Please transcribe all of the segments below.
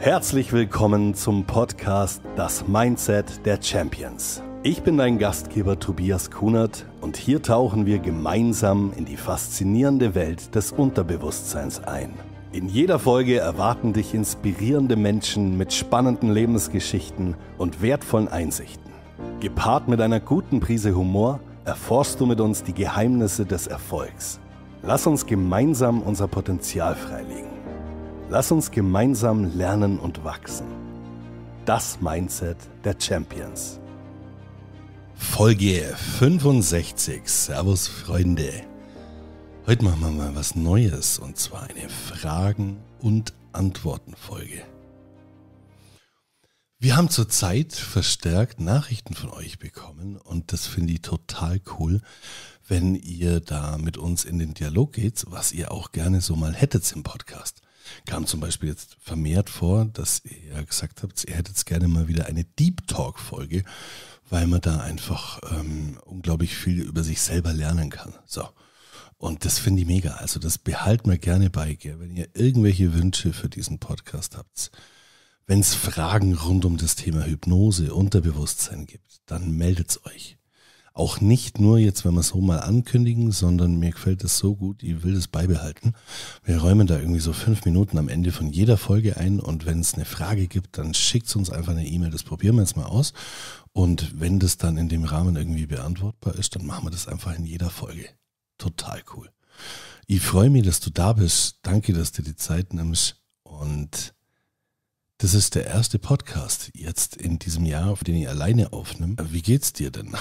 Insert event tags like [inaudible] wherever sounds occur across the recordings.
Herzlich willkommen zum Podcast Das Mindset der Champions. Ich bin dein Gastgeber Tobias Kunert und hier tauchen wir gemeinsam in die faszinierende Welt des Unterbewusstseins ein. In jeder Folge erwarten dich inspirierende Menschen mit spannenden Lebensgeschichten und wertvollen Einsichten. Gepaart mit einer guten Prise Humor erforschst du mit uns die Geheimnisse des Erfolgs. Lass uns gemeinsam unser Potenzial freilegen. Lass uns gemeinsam lernen und wachsen. Das Mindset der Champions. Folge 65. Servus Freunde. Heute machen wir mal was Neues und zwar eine Fragen- und Antworten-Folge. Wir haben zurzeit verstärkt Nachrichten von euch bekommen und das finde ich total cool, wenn ihr da mit uns in den Dialog geht, was ihr auch gerne so mal hättet im Podcast kam zum Beispiel jetzt vermehrt vor, dass ihr gesagt habt, ihr hättet gerne mal wieder eine Deep Talk-Folge, weil man da einfach ähm, unglaublich viel über sich selber lernen kann. So. Und das finde ich mega. Also das behalten wir gerne bei, gell? wenn ihr irgendwelche Wünsche für diesen Podcast habt. Wenn es Fragen rund um das Thema Hypnose, Unterbewusstsein gibt, dann meldet es euch. Auch nicht nur jetzt, wenn wir es so mal ankündigen, sondern mir gefällt es so gut, ich will es beibehalten. Wir räumen da irgendwie so fünf Minuten am Ende von jeder Folge ein und wenn es eine Frage gibt, dann schickt uns einfach eine E-Mail, das probieren wir jetzt mal aus. Und wenn das dann in dem Rahmen irgendwie beantwortbar ist, dann machen wir das einfach in jeder Folge. Total cool. Ich freue mich, dass du da bist. Danke, dass du die Zeit nimmst und das ist der erste Podcast jetzt in diesem Jahr, auf den ich alleine aufnehme. Wie geht's dir denn?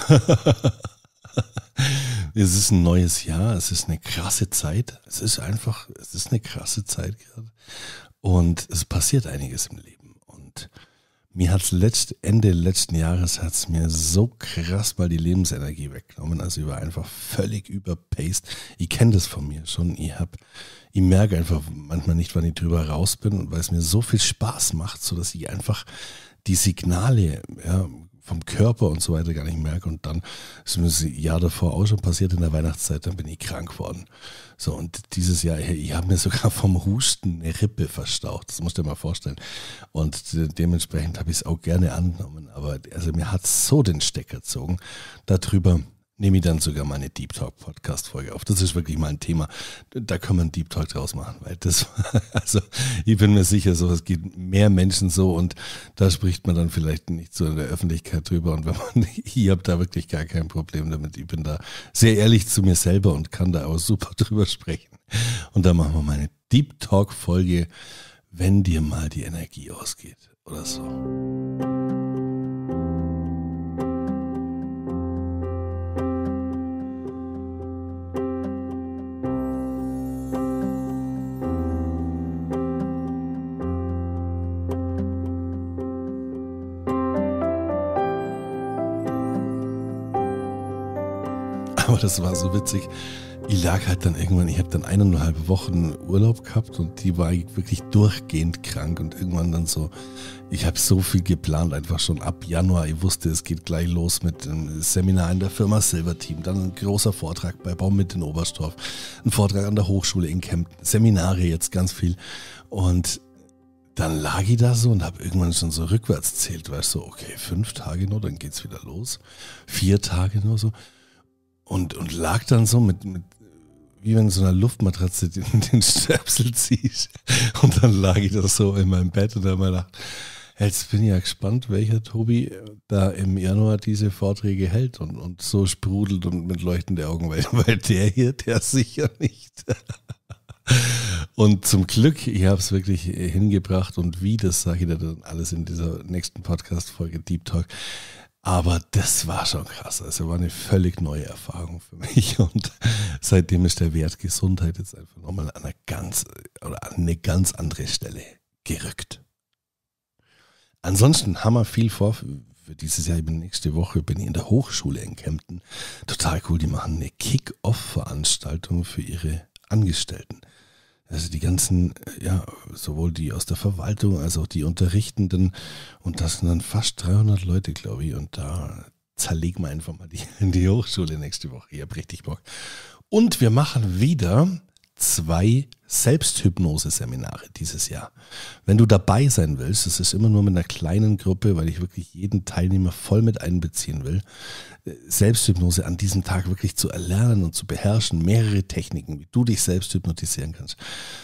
[laughs] es ist ein neues Jahr, es ist eine krasse Zeit. Es ist einfach, es ist eine krasse Zeit gerade. Und es passiert einiges im Leben. Und mir hat letzt, Ende letzten Jahres hat's mir so krass mal die Lebensenergie weggenommen. Also ich war einfach völlig überpaced. Ich kenne das von mir schon. Ich hab, ich merke einfach manchmal nicht, wann ich drüber raus bin und weil es mir so viel Spaß macht, so dass ich einfach die Signale ja, vom Körper und so weiter gar nicht merke. Und dann ist mir das Jahr davor auch schon passiert in der Weihnachtszeit, dann bin ich krank worden. So, und dieses Jahr, ich habe mir sogar vom Husten eine Rippe verstaucht. Das musst du dir mal vorstellen. Und de dementsprechend habe ich es auch gerne angenommen. Aber also mir hat es so den Stecker gezogen darüber nehme ich dann sogar meine Deep Talk Podcast Folge auf. Das ist wirklich mal ein Thema. Da kann man Deep Talk draus machen, weil das, [laughs] also ich bin mir sicher, so es geht mehr Menschen so und da spricht man dann vielleicht nicht so in der Öffentlichkeit drüber. Und wenn man, [laughs] ich habe da wirklich gar kein Problem damit. Ich bin da sehr ehrlich zu mir selber und kann da auch super [laughs] drüber sprechen. Und da machen wir meine Deep Talk Folge, wenn dir mal die Energie ausgeht oder so. aber das war so witzig. Ich lag halt dann irgendwann, ich habe dann eineinhalb Wochen Urlaub gehabt und die war wirklich durchgehend krank und irgendwann dann so, ich habe so viel geplant, einfach schon ab Januar. Ich wusste, es geht gleich los mit einem Seminar in der Firma Silver Team, dann ein großer Vortrag bei Baum mit in Oberstdorf, ein Vortrag an der Hochschule in Kempten, Seminare jetzt ganz viel und dann lag ich da so und habe irgendwann schon so rückwärts zählt, weißt du, so, okay, fünf Tage nur, dann geht's wieder los, vier Tage nur so. Und, und lag dann so mit, mit wie wenn so einer Luftmatratze den, [laughs] den Stöpsel ziehst. Und dann lag ich da so in meinem Bett und habe mir gedacht, jetzt bin ich ja gespannt, welcher Tobi da im Januar diese Vorträge hält und, und so sprudelt und mit leuchtenden Augen, weil, [laughs] weil der hier, der sicher nicht. [laughs] Und zum Glück, ich habe es wirklich hingebracht und wie, das sage ich dir dann alles in dieser nächsten Podcast-Folge Deep Talk. Aber das war schon krass. Also war eine völlig neue Erfahrung für mich. [laughs] Und seitdem ist der Wert Gesundheit jetzt einfach nochmal an eine ganz, an eine ganz andere Stelle gerückt. Ansonsten haben wir viel vor für dieses Jahr. eben nächste Woche bin ich in der Hochschule in Kempten. Total cool. Die machen eine Kick-Off-Veranstaltung für ihre Angestellten also die ganzen, äh, ja, sowohl die aus der Verwaltung als auch die Unterrichtenden und das sind dann fast 300 Leute, glaube ich, und da zerlegen wir einfach mal die, [laughs] die Hochschule nächste Woche. Ich habe richtig Bock. Und wir machen wieder zwei Selbsthypnose-Seminare dieses Jahr. Wenn du dabei sein willst, es ist immer nur mit einer kleinen Gruppe, weil ich wirklich jeden Teilnehmer voll mit einbeziehen will, äh, Selbsthypnose an diesem Tag wirklich zu erlernen und zu beherrschen, mehrere Techniken, wie du dich selbst hypnotisieren kannst.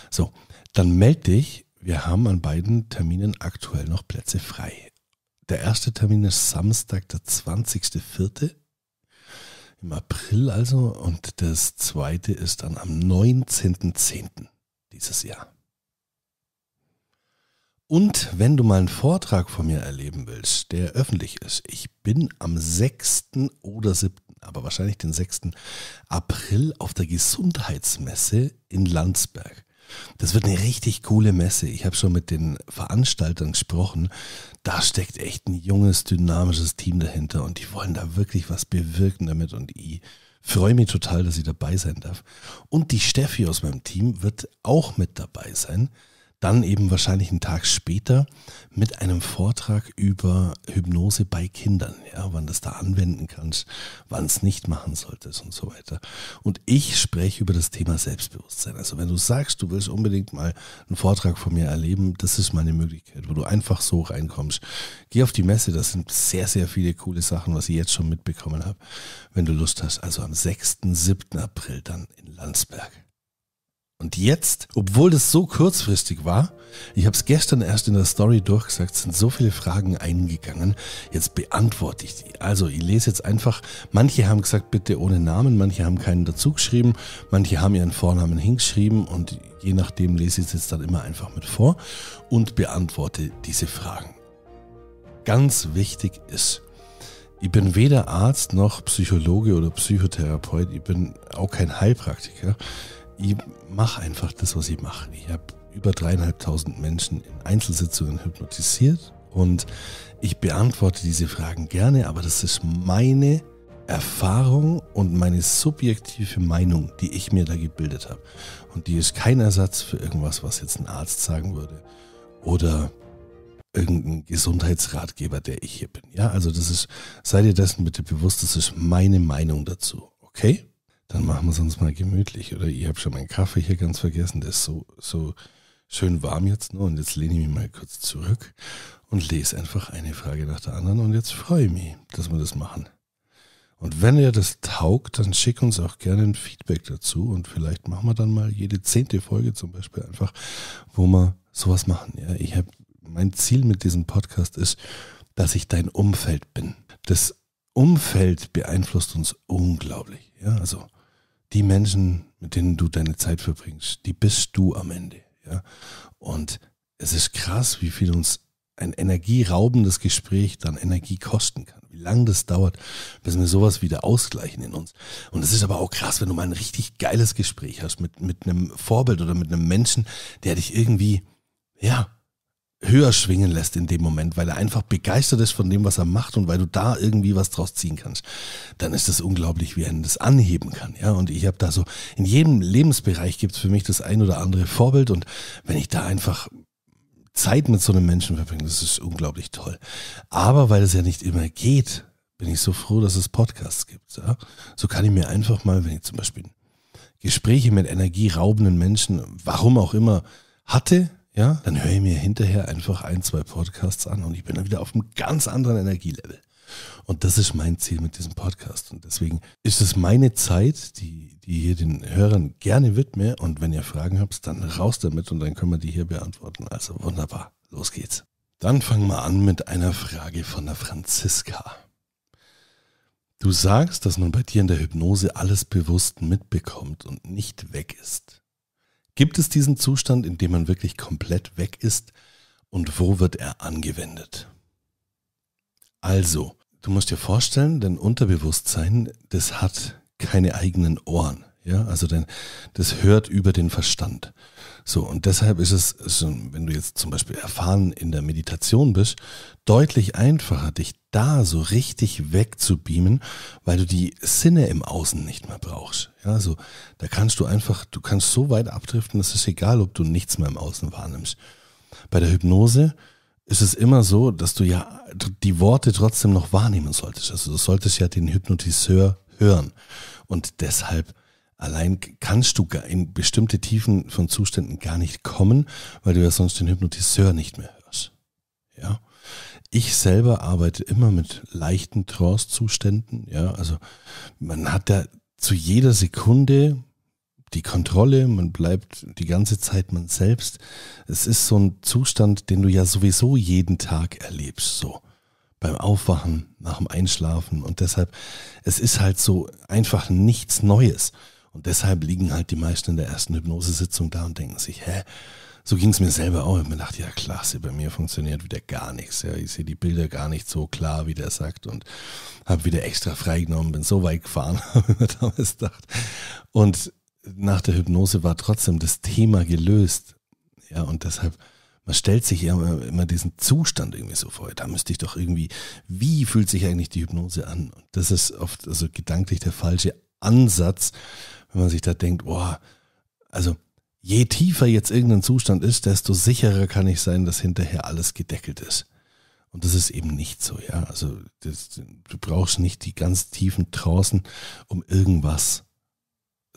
So, dann melde dich. Wir haben an beiden Terminen aktuell noch Plätze frei. Der erste Termin ist Samstag, der 20.04. Im April also und das zweite ist dann am 19.10. dieses Jahr. Und wenn du mal einen Vortrag von mir erleben willst, der öffentlich ist, ich bin am 6. oder 7., aber wahrscheinlich den 6. April auf der Gesundheitsmesse in Landsberg. Das wird eine richtig coole Messe. Ich habe schon mit den Veranstaltern gesprochen. Da steckt echt ein junges, dynamisches Team dahinter und die wollen da wirklich was bewirken damit und ich freue mich total, dass ich dabei sein darf. Und die Steffi aus meinem Team wird auch mit dabei sein. Dann eben wahrscheinlich einen Tag später mit einem Vortrag über Hypnose bei Kindern, ja, wann das da anwenden kannst, wann es nicht machen solltest und so weiter. Und ich spreche über das Thema Selbstbewusstsein. Also wenn du sagst, du willst unbedingt mal einen Vortrag von mir erleben, das ist meine Möglichkeit, wo du einfach so reinkommst. Geh auf die Messe, das sind sehr, sehr viele coole Sachen, was ich jetzt schon mitbekommen habe. Wenn du Lust hast, also am 6., 7. April dann in Landsberg. Und jetzt, obwohl das so kurzfristig war, ich habe es gestern erst in der Story durchgesagt, sind so viele Fragen eingegangen. Jetzt beantworte ich die. Also, ich lese jetzt einfach. Manche haben gesagt, bitte ohne Namen, manche haben keinen dazu geschrieben, manche haben ihren Vornamen hingeschrieben und je nachdem lese ich es jetzt dann immer einfach mit vor und beantworte diese Fragen. Ganz wichtig ist, ich bin weder Arzt noch Psychologe oder Psychotherapeut, ich bin auch kein Heilpraktiker ich mache einfach das, was ich mache. Ich habe über dreieinhalbtausend Menschen in Einzelsitzungen hypnotisiert und ich beantworte diese Fragen gerne, aber das ist meine Erfahrung und meine subjektive Meinung, die ich mir da gebildet habe. Und die ist kein Ersatz für irgendwas, was jetzt ein Arzt sagen würde oder irgendein Gesundheitsratgeber, der ich hier bin. Ja, also das ist, seid ihr dessen bitte bewusst, das ist meine Meinung dazu. Okay? dann machen wir es uns mal gemütlich. Oder ich habe schon meinen Kaffee hier ganz vergessen, der ist so, so schön warm jetzt nur. Und jetzt lehne ich mich mal kurz zurück und lese einfach eine Frage nach der anderen. Und jetzt freue ich mich, dass wir das machen. Und wenn ihr das taugt, dann schick uns auch gerne ein Feedback dazu. Und vielleicht machen wir dann mal jede zehnte Folge zum Beispiel einfach, wo wir sowas machen. Ja, ich habe mein Ziel mit diesem Podcast ist, dass ich dein Umfeld bin. Das Umfeld beeinflusst uns unglaublich. Ja, also die Menschen, mit denen du deine Zeit verbringst, die bist du am Ende. Ja? Und es ist krass, wie viel uns ein energieraubendes Gespräch dann Energie kosten kann. Wie lange das dauert, bis wir sowas wieder ausgleichen in uns. Und es ist aber auch krass, wenn du mal ein richtig geiles Gespräch hast mit, mit einem Vorbild oder mit einem Menschen, der dich irgendwie, ja, höher schwingen lässt in dem Moment, weil er einfach begeistert ist von dem, was er macht und weil du da irgendwie was draus ziehen kannst, dann ist das unglaublich, wie er das anheben kann. Ja, und ich habe da so, in jedem Lebensbereich gibt es für mich das ein oder andere Vorbild und wenn ich da einfach Zeit mit so einem Menschen verbringe, das ist unglaublich toll. Aber weil es ja nicht immer geht, bin ich so froh, dass es Podcasts gibt. Ja? So kann ich mir einfach mal, wenn ich zum Beispiel Gespräche mit energieraubenden Menschen, warum auch immer, hatte, ja, dann höre ich mir hinterher einfach ein, zwei Podcasts an und ich bin dann wieder auf einem ganz anderen Energielevel. Und das ist mein Ziel mit diesem Podcast. Und deswegen ist es meine Zeit, die, die hier den Hörern gerne widme. Und wenn ihr Fragen habt, dann raus damit und dann können wir die hier beantworten. Also wunderbar, los geht's. Dann fangen wir an mit einer Frage von der Franziska. Du sagst, dass man bei dir in der Hypnose alles bewusst mitbekommt und nicht weg ist. Gibt es diesen Zustand, in dem man wirklich komplett weg ist? Und wo wird er angewendet? Also, du musst dir vorstellen, dein Unterbewusstsein, das hat keine eigenen Ohren. Ja, also denn, das hört über den Verstand. So, und deshalb ist es, wenn du jetzt zum Beispiel erfahren in der Meditation bist, deutlich einfacher, dich da so richtig wegzubeamen, weil du die Sinne im Außen nicht mehr brauchst. Ja, also da kannst du einfach, du kannst so weit abdriften, es ist egal, ob du nichts mehr im Außen wahrnimmst. Bei der Hypnose ist es immer so, dass du ja die Worte trotzdem noch wahrnehmen solltest. Also du solltest ja den Hypnotiseur hören. Und deshalb Allein kannst du in bestimmte Tiefen von Zuständen gar nicht kommen, weil du ja sonst den Hypnotiseur nicht mehr hörst. Ja. Ich selber arbeite immer mit leichten Trance-Zuständen. Ja, also man hat da zu jeder Sekunde die Kontrolle, man bleibt die ganze Zeit man selbst. Es ist so ein Zustand, den du ja sowieso jeden Tag erlebst, so beim Aufwachen, nach dem Einschlafen und deshalb, es ist halt so einfach nichts Neues. Und deshalb liegen halt die meisten in der ersten Hypnosesitzung da und denken sich, hä? So ging es mir selber auch. Ich habe mir gedacht, ja klasse, bei mir funktioniert wieder gar nichts. Ja, ich sehe die Bilder gar nicht so klar, wie der sagt. Und habe wieder extra freigenommen, bin so weit gefahren, [laughs] habe ich mir damals gedacht. Und nach der Hypnose war trotzdem das Thema gelöst. Ja, und deshalb man stellt sich ja immer, immer diesen Zustand irgendwie so vor. Da müsste ich doch irgendwie, wie fühlt sich eigentlich die Hypnose an? Und das ist oft also gedanklich der falsche Ansatz, wenn man sich da denkt, boah, also je tiefer jetzt irgendein Zustand ist, desto sicherer kann ich sein, dass hinterher alles gedeckelt ist. Und das ist eben nicht so, ja. Also das, du brauchst nicht die ganz tiefen Trancen, um irgendwas,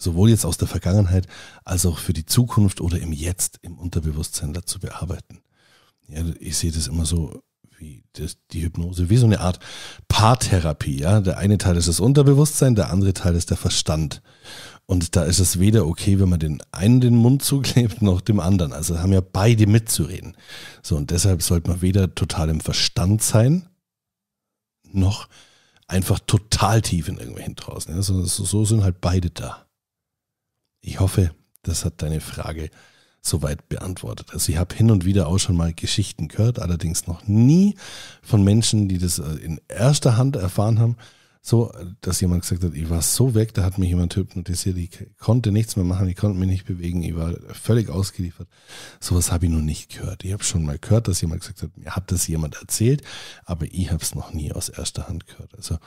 sowohl jetzt aus der Vergangenheit als auch für die Zukunft oder im Jetzt, im Unterbewusstsein dazu bearbeiten. Ja, ich sehe das immer so wie das, die Hypnose, wie so eine Art Paartherapie, ja. Der eine Teil ist das Unterbewusstsein, der andere Teil ist der Verstand. Und da ist es weder okay, wenn man den einen den Mund zuklebt, noch dem anderen. Also haben ja beide mitzureden. So, und deshalb sollte man weder total im Verstand sein, noch einfach total tief in irgendwelchen draußen. Ja, so sind halt beide da. Ich hoffe, das hat deine Frage soweit beantwortet. Also ich habe hin und wieder auch schon mal Geschichten gehört, allerdings noch nie von Menschen, die das äh, in erster Hand erfahren haben so, dass jemand gesagt hat, ich war so weg, da hat mich jemand hypnotisiert, ich konnte nichts mehr machen, ich konnte mich nicht bewegen, ich war völlig ausgeliefert. Sowas habe ich noch nicht gehört. Ich habe schon mal gehört, dass jemand gesagt hat, mir hat das jemand erzählt, aber ich habe es noch nie aus erster Hand gehört. Also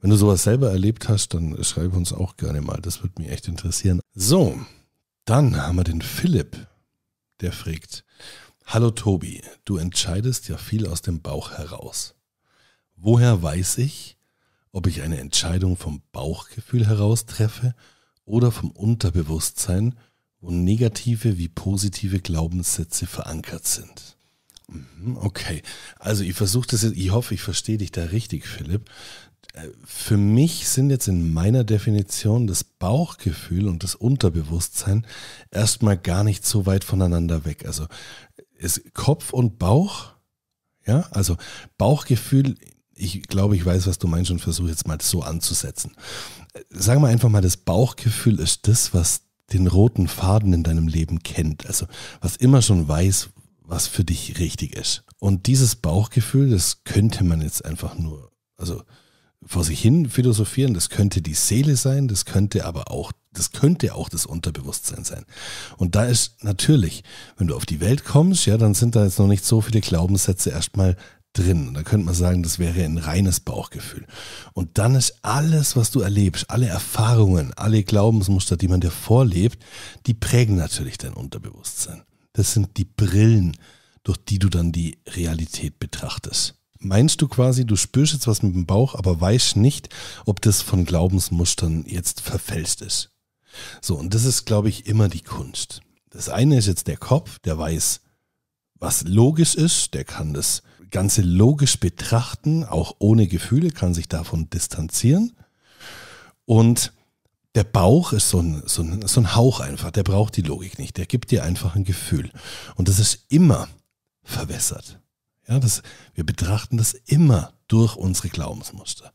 wenn du sowas selber erlebt hast, dann schreib uns auch gerne mal, das würde mich echt interessieren. So, dann haben wir den Philipp, der fragt, Hallo Tobi, du entscheidest ja viel aus dem Bauch heraus. Woher weiß ich, ob ich eine Entscheidung vom Bauchgefühl heraus treffe oder vom Unterbewusstsein, wo negative wie positive Glaubenssätze verankert sind. Mhm, okay, also ich versuche das jetzt, ich hoffe, ich verstehe dich da richtig, Philipp. Äh, für mich sind jetzt in meiner Definition das Bauchgefühl und das Unterbewusstsein erstmal gar nicht so weit voneinander weg. Also ist Kopf und Bauch, ja, also Bauchgefühl ich glaube, ich weiß, was du meinst und versuche jetzt mal so anzusetzen. Sagen wir einfach mal, das Bauchgefühl ist das, was den roten Faden in deinem Leben kennt. Also was immer schon weiß, was für dich richtig ist. Und dieses Bauchgefühl, das könnte man jetzt einfach nur, also vor sich hin philosophieren, das könnte die Seele sein, das könnte aber auch, das könnte auch das Unterbewusstsein sein. Und da ist natürlich, wenn du auf die Welt kommst, ja, dann sind da jetzt noch nicht so viele Glaubenssätze erstmal drin. Und da könnte man sagen, das wäre ein reines Bauchgefühl. Und dann ist alles, was du erlebst, alle Erfahrungen, alle Glaubensmuster, die man dir vorlebt, die prägen natürlich dein Unterbewusstsein. Das sind die Brillen, durch die du dann die Realität betrachtest. Meinst du quasi, du spürst jetzt was mit dem Bauch, aber weißt nicht, ob das von Glaubensmustern jetzt verfälscht ist? So, und das ist, glaube ich, immer die Kunst. Das eine ist jetzt der Kopf, der weiß, was logisch ist, der kann das Ganze logisch betrachten, auch ohne Gefühle, kann sich davon distanzieren. Und der Bauch ist so ein, so, ein, so ein Hauch einfach, der braucht die Logik nicht, der gibt dir einfach ein Gefühl. Und das ist immer verwässert. Ja, das, wir betrachten das immer durch unsere Glaubensmuster.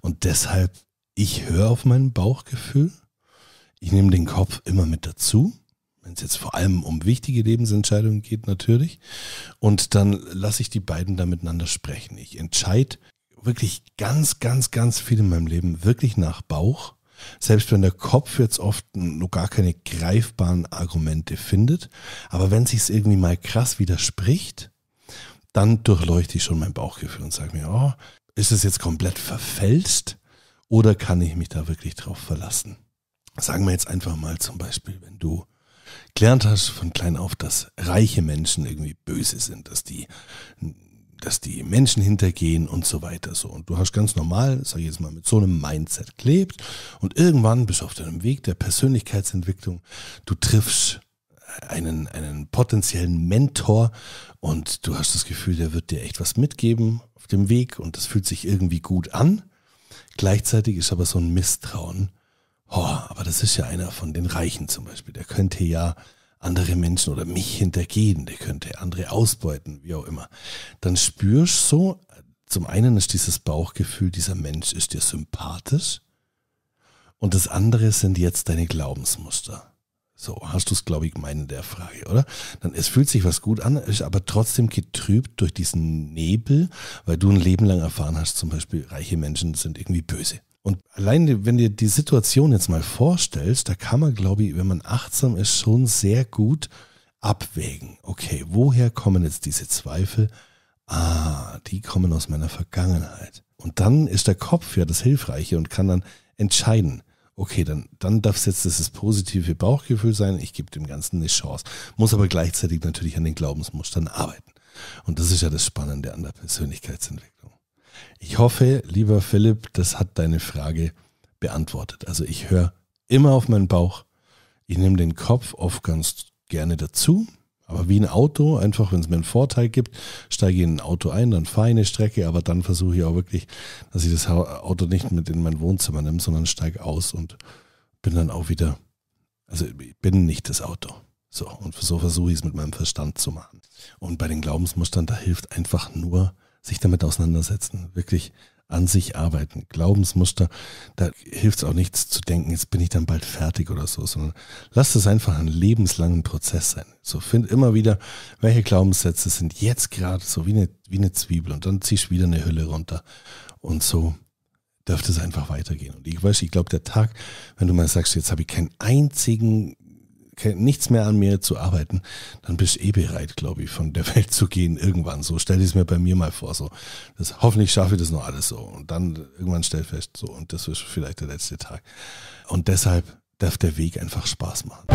Und deshalb, ich höre auf mein Bauchgefühl, ich nehme den Kopf immer mit dazu wenn es jetzt vor allem um wichtige Lebensentscheidungen geht, natürlich. Und dann lasse ich die beiden da miteinander sprechen. Ich entscheide wirklich ganz, ganz, ganz viel in meinem Leben wirklich nach Bauch. Selbst wenn der Kopf jetzt oft noch gar keine greifbaren Argumente findet. Aber wenn sich irgendwie mal krass widerspricht, dann durchleuchte ich schon mein Bauchgefühl und sage mir, oh, ist es jetzt komplett verfälscht oder kann ich mich da wirklich drauf verlassen? Sagen wir jetzt einfach mal zum Beispiel, wenn du gelernt hast von klein auf, dass reiche Menschen irgendwie böse sind, dass die, dass die Menschen hintergehen und so weiter so. Und du hast ganz normal, sag ich jetzt mal, mit so einem Mindset gelebt und irgendwann bist du auf deinem Weg der Persönlichkeitsentwicklung. Du triffst einen, einen potenziellen Mentor und du hast das Gefühl, der wird dir echt was mitgeben auf dem Weg und das fühlt sich irgendwie gut an. Gleichzeitig ist aber so ein Misstrauen oh, aber das ist ja einer von den Reichen zum Beispiel, der könnte ja andere Menschen oder mich hintergehen, der könnte andere ausbeuten, wie auch immer. Dann spürst du so, zum einen ist dieses Bauchgefühl, dieser Mensch ist dir sympathisch und das andere sind jetzt deine Glaubensmuster. So hast du es, glaube ich, meinen der Frage, oder? Dann es fühlt sich was gut an, ist aber trotzdem getrübt durch diesen Nebel, weil du ein Leben lang erfahren hast, zum Beispiel reiche Menschen sind irgendwie böse. Und allein, wenn dir die Situation jetzt mal vorstellst, da kann man, glaube ich, wenn man achtsam ist, schon sehr gut abwägen. Okay, woher kommen jetzt diese Zweifel? Ah, die kommen aus meiner Vergangenheit. Und dann ist der Kopf ja das Hilfreiche und kann dann entscheiden. Okay, dann, dann darf es jetzt das positive Bauchgefühl sein, ich gebe dem Ganzen eine Chance, muss aber gleichzeitig natürlich an den Glaubensmustern arbeiten. Und das ist ja das Spannende an der Persönlichkeitsentwicklung. Ich hoffe, lieber Philipp, das hat deine Frage beantwortet. Also ich höre immer auf meinen Bauch. Ich nehme den Kopf oft ganz gerne dazu. Aber wie ein Auto, einfach wenn es mir einen Vorteil gibt, steige ich in ein Auto ein, dann fahre ich eine Strecke, aber dann versuche ich auch wirklich, dass ich das Auto nicht mit in mein Wohnzimmer nehme, sondern steige aus und bin dann auch wieder, also ich bin nicht das Auto. So, und so versuche ich es mit meinem Verstand zu machen. Und bei den Glaubensmustern, da hilft einfach nur sich damit auseinandersetzen, wirklich an sich arbeiten. Glaubensmuster, da hilft es auch nichts zu denken, jetzt bin ich dann bald fertig oder so, sondern lasst es einfach einen lebenslangen Prozess sein. So find immer wieder, welche Glaubenssätze sind jetzt gerade so wie eine, wie eine Zwiebel und dann ziehst du wieder eine Hülle runter. Und so dürfte es einfach weitergehen. Und ich weiß, ich glaube, der Tag, wenn du mal sagst, jetzt habe ich keinen einzigen nichts mehr an mir zu arbeiten, dann bist du eh bereit, glaube ich, von der [laughs] Welt zu gehen irgendwann. So stell dir es mir bei mir mal vor. So, das, hoffentlich schaffe ich das noch alles so. Und dann irgendwann stell fest, so, und das ist vielleicht der letzte Tag. Und deshalb darf der Weg einfach Spaß machen.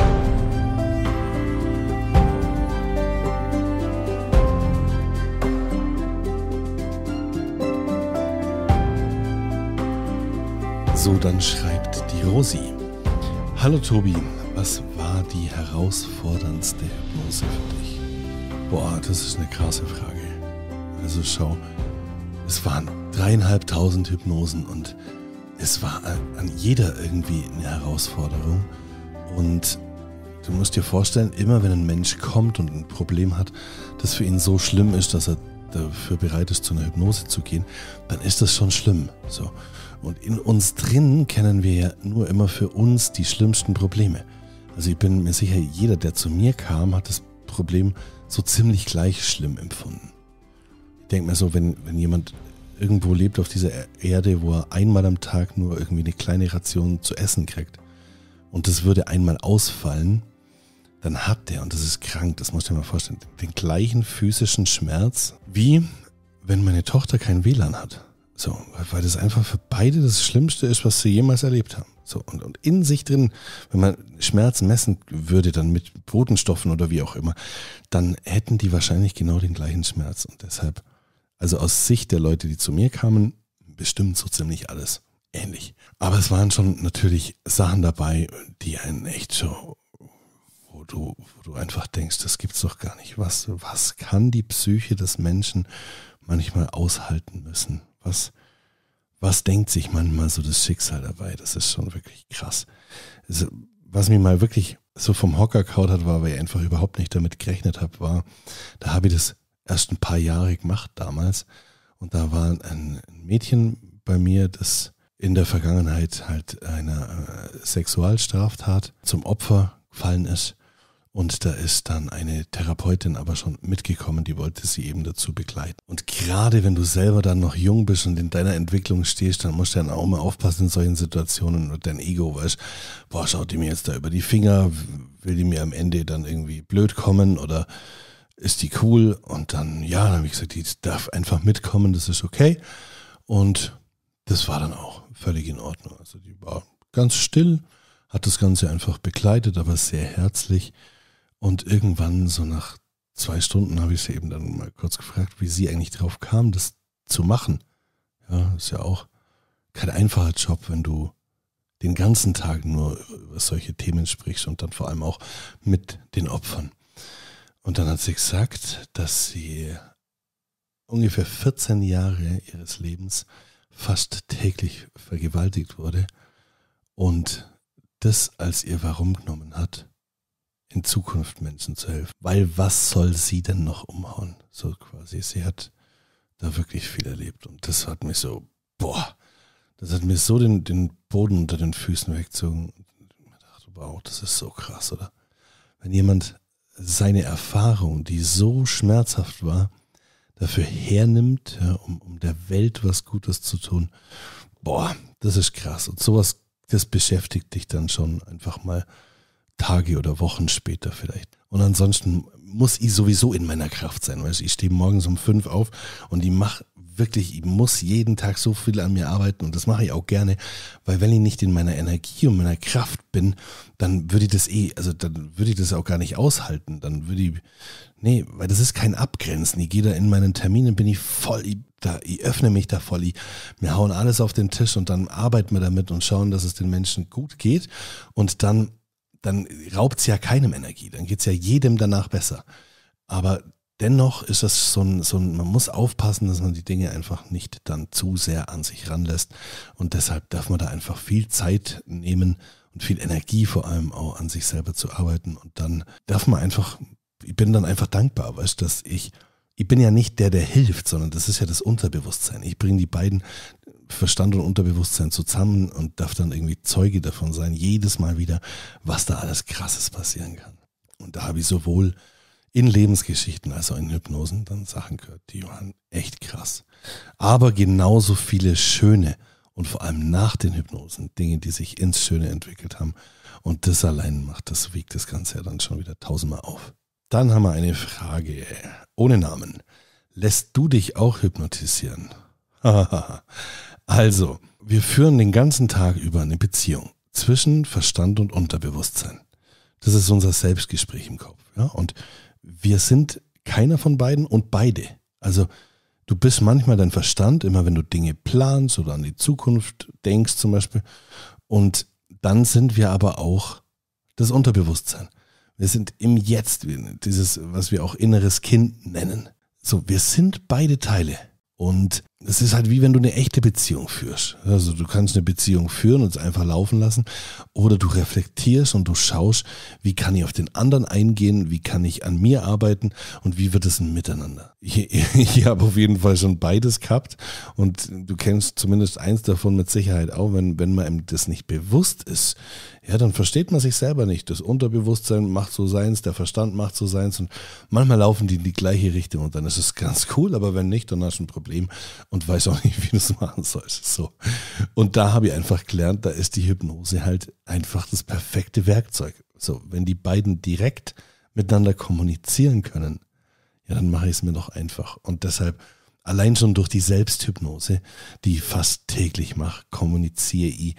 So, dann schreibt die Rosi. Hallo Tobi, was die herausforderndste Hypnose für dich? Boah, das ist eine krasse Frage. Also schau, es waren dreieinhalbtausend Hypnosen und es war an jeder irgendwie eine Herausforderung. Und du musst dir vorstellen, immer wenn ein Mensch kommt und ein Problem hat, das für ihn so schlimm ist, dass er dafür bereit ist, zu einer Hypnose zu gehen, dann ist das schon schlimm. So. Und in uns drin kennen wir ja nur immer für uns die schlimmsten Probleme. Also ich bin mir sicher, jeder, der zu mir kam, hat das Problem so ziemlich gleich schlimm empfunden. Ich denke mir so, wenn, wenn jemand irgendwo lebt auf dieser Erde, wo er einmal am Tag nur irgendwie eine kleine Ration zu essen kriegt und das würde einmal ausfallen, dann hat der, und das ist krank, das muss ich dir mal vorstellen, den gleichen physischen Schmerz, wie wenn meine Tochter kein WLAN hat. So, weil das einfach für beide das Schlimmste ist, was sie jemals erlebt haben. So, und, und in sich drin, wenn man Schmerz messen würde, dann mit Botenstoffen oder wie auch immer, dann hätten die wahrscheinlich genau den gleichen Schmerz. Und deshalb, also aus Sicht der Leute, die zu mir kamen, bestimmt so ziemlich alles ähnlich. Aber es waren schon natürlich Sachen dabei, die einen echt so, wo du, wo du einfach denkst, das gibt's doch gar nicht. Was, was kann die Psyche des Menschen manchmal aushalten müssen? Was, was denkt sich manchmal so das Schicksal dabei? Das ist schon wirklich krass. Also, was mich mal wirklich so vom Hocker kaut hat, war, weil ich einfach überhaupt nicht damit gerechnet habe, war, da habe ich das erst ein paar Jahre gemacht damals. Und da war ein Mädchen bei mir, das in der Vergangenheit halt einer äh, Sexualstraftat zum Opfer gefallen ist. Und da ist dann eine Therapeutin aber schon mitgekommen, die wollte sie eben dazu begleiten. Und gerade wenn du selber dann noch jung bist und in deiner Entwicklung stehst, dann musst du dann auch mal aufpassen in solchen Situationen und dein Ego weißt, boah, schaut die mir jetzt da über die Finger, will die mir am Ende dann irgendwie blöd kommen oder ist die cool? Und dann, ja, dann habe ich gesagt, die darf einfach mitkommen, das ist okay. Und das war dann auch völlig in Ordnung. Also die war ganz still, hat das Ganze einfach begleitet, aber sehr herzlich. Und irgendwann, so nach zwei Stunden, habe ich sie eben dann mal kurz gefragt, wie sie eigentlich drauf kam, das zu machen. Ja, ist ja auch kein einfacher Job, wenn du den ganzen Tag nur über solche Themen sprichst und dann vor allem auch mit den Opfern. Und dann hat sie gesagt, dass sie ungefähr 14 Jahre ihres Lebens fast täglich vergewaltigt wurde und das als ihr Warum genommen hat in Zukunft Menschen zu helfen. Weil was soll sie denn noch umhauen? So quasi. Sie hat da wirklich viel erlebt. Und das hat mich so, boah, das hat mir so den, den Boden unter den Füßen weggezogen. Ich dachte, wow, das ist so krass, oder? Wenn jemand seine Erfahrung, die so schmerzhaft war, dafür hernimmt, ja, um, um der Welt was Gutes zu tun, boah, das ist krass. Und sowas, das beschäftigt dich dann schon einfach mal Tage oder Wochen später vielleicht. Und ansonsten muss ich sowieso in meiner Kraft sein. Weißt? Ich stehe morgens um fünf auf und ich mache wirklich, ich muss jeden Tag so viel an mir arbeiten und das mache ich auch gerne, weil wenn ich nicht in meiner Energie und meiner Kraft bin, dann würde ich das eh, also dann würde ich das auch gar nicht aushalten. Dann würde ich, nee, weil das ist kein Abgrenzen. Ich gehe da in meinen Terminen, bin ich voll, ich, da, ich öffne mich da voll, ich, wir hauen alles auf den Tisch und dann arbeiten wir damit und schauen, dass es den Menschen gut geht und dann dann raubt es ja keinem Energie, dann geht es ja jedem danach besser. Aber dennoch ist das so ein, so ein, man muss aufpassen, dass man die Dinge einfach nicht dann zu sehr an sich ranlässt. Und deshalb darf man da einfach viel Zeit nehmen und viel Energie vor allem auch an sich selber zu arbeiten. Und dann darf man einfach, ich bin dann einfach dankbar, weißt du, dass ich, ich bin ja nicht der, der hilft, sondern das ist ja das Unterbewusstsein. Ich bringe die beiden Verstand und Unterbewusstsein zusammen und darf dann irgendwie Zeuge davon sein, jedes Mal wieder, was da alles Krasses passieren kann. Und da habe ich sowohl in Lebensgeschichten als auch in Hypnosen dann Sachen gehört, die waren echt krass. Aber genauso viele schöne und vor allem nach den Hypnosen Dinge, die sich ins Schöne entwickelt haben. Und das allein macht, das wiegt das Ganze ja dann schon wieder tausendmal auf. Dann haben wir eine Frage ohne Namen. Lässt du dich auch hypnotisieren? [laughs] Also, wir führen den ganzen Tag über eine Beziehung zwischen Verstand und Unterbewusstsein. Das ist unser Selbstgespräch im Kopf. Ja? Und wir sind keiner von beiden und beide. Also du bist manchmal dein Verstand, immer wenn du Dinge planst oder an die Zukunft denkst zum Beispiel. Und dann sind wir aber auch das Unterbewusstsein. Wir sind im Jetzt, dieses, was wir auch inneres Kind nennen. So, wir sind beide Teile. Und es ist halt wie wenn du eine echte Beziehung führst. Also du kannst eine Beziehung führen und es einfach laufen lassen. Oder du reflektierst und du schaust, wie kann ich auf den anderen eingehen, wie kann ich an mir arbeiten und wie wird es ein Miteinander. Ich, [laughs] ich habe auf jeden Fall schon beides gehabt und du kennst zumindest eins davon mit Sicherheit auch, wenn, wenn man einem das nicht bewusst ist, ja, dann versteht man sich selber nicht. Das Unterbewusstsein macht so seins, der Verstand macht so seins und manchmal laufen die in die gleiche Richtung und dann ist es ganz cool, aber wenn nicht, dann hast du ein Problem und weiß auch nicht, [laughs] wie du es machen sollst. So. Und da habe ich einfach gelernt, da ist die Hypnose halt einfach das perfekte Werkzeug. So, wenn die beiden direkt miteinander kommunizieren können, ja, dann mache ich es mir noch einfach. Und deshalb, allein schon durch die Selbsthypnose, die ich fast täglich mache, kommuniziere ich,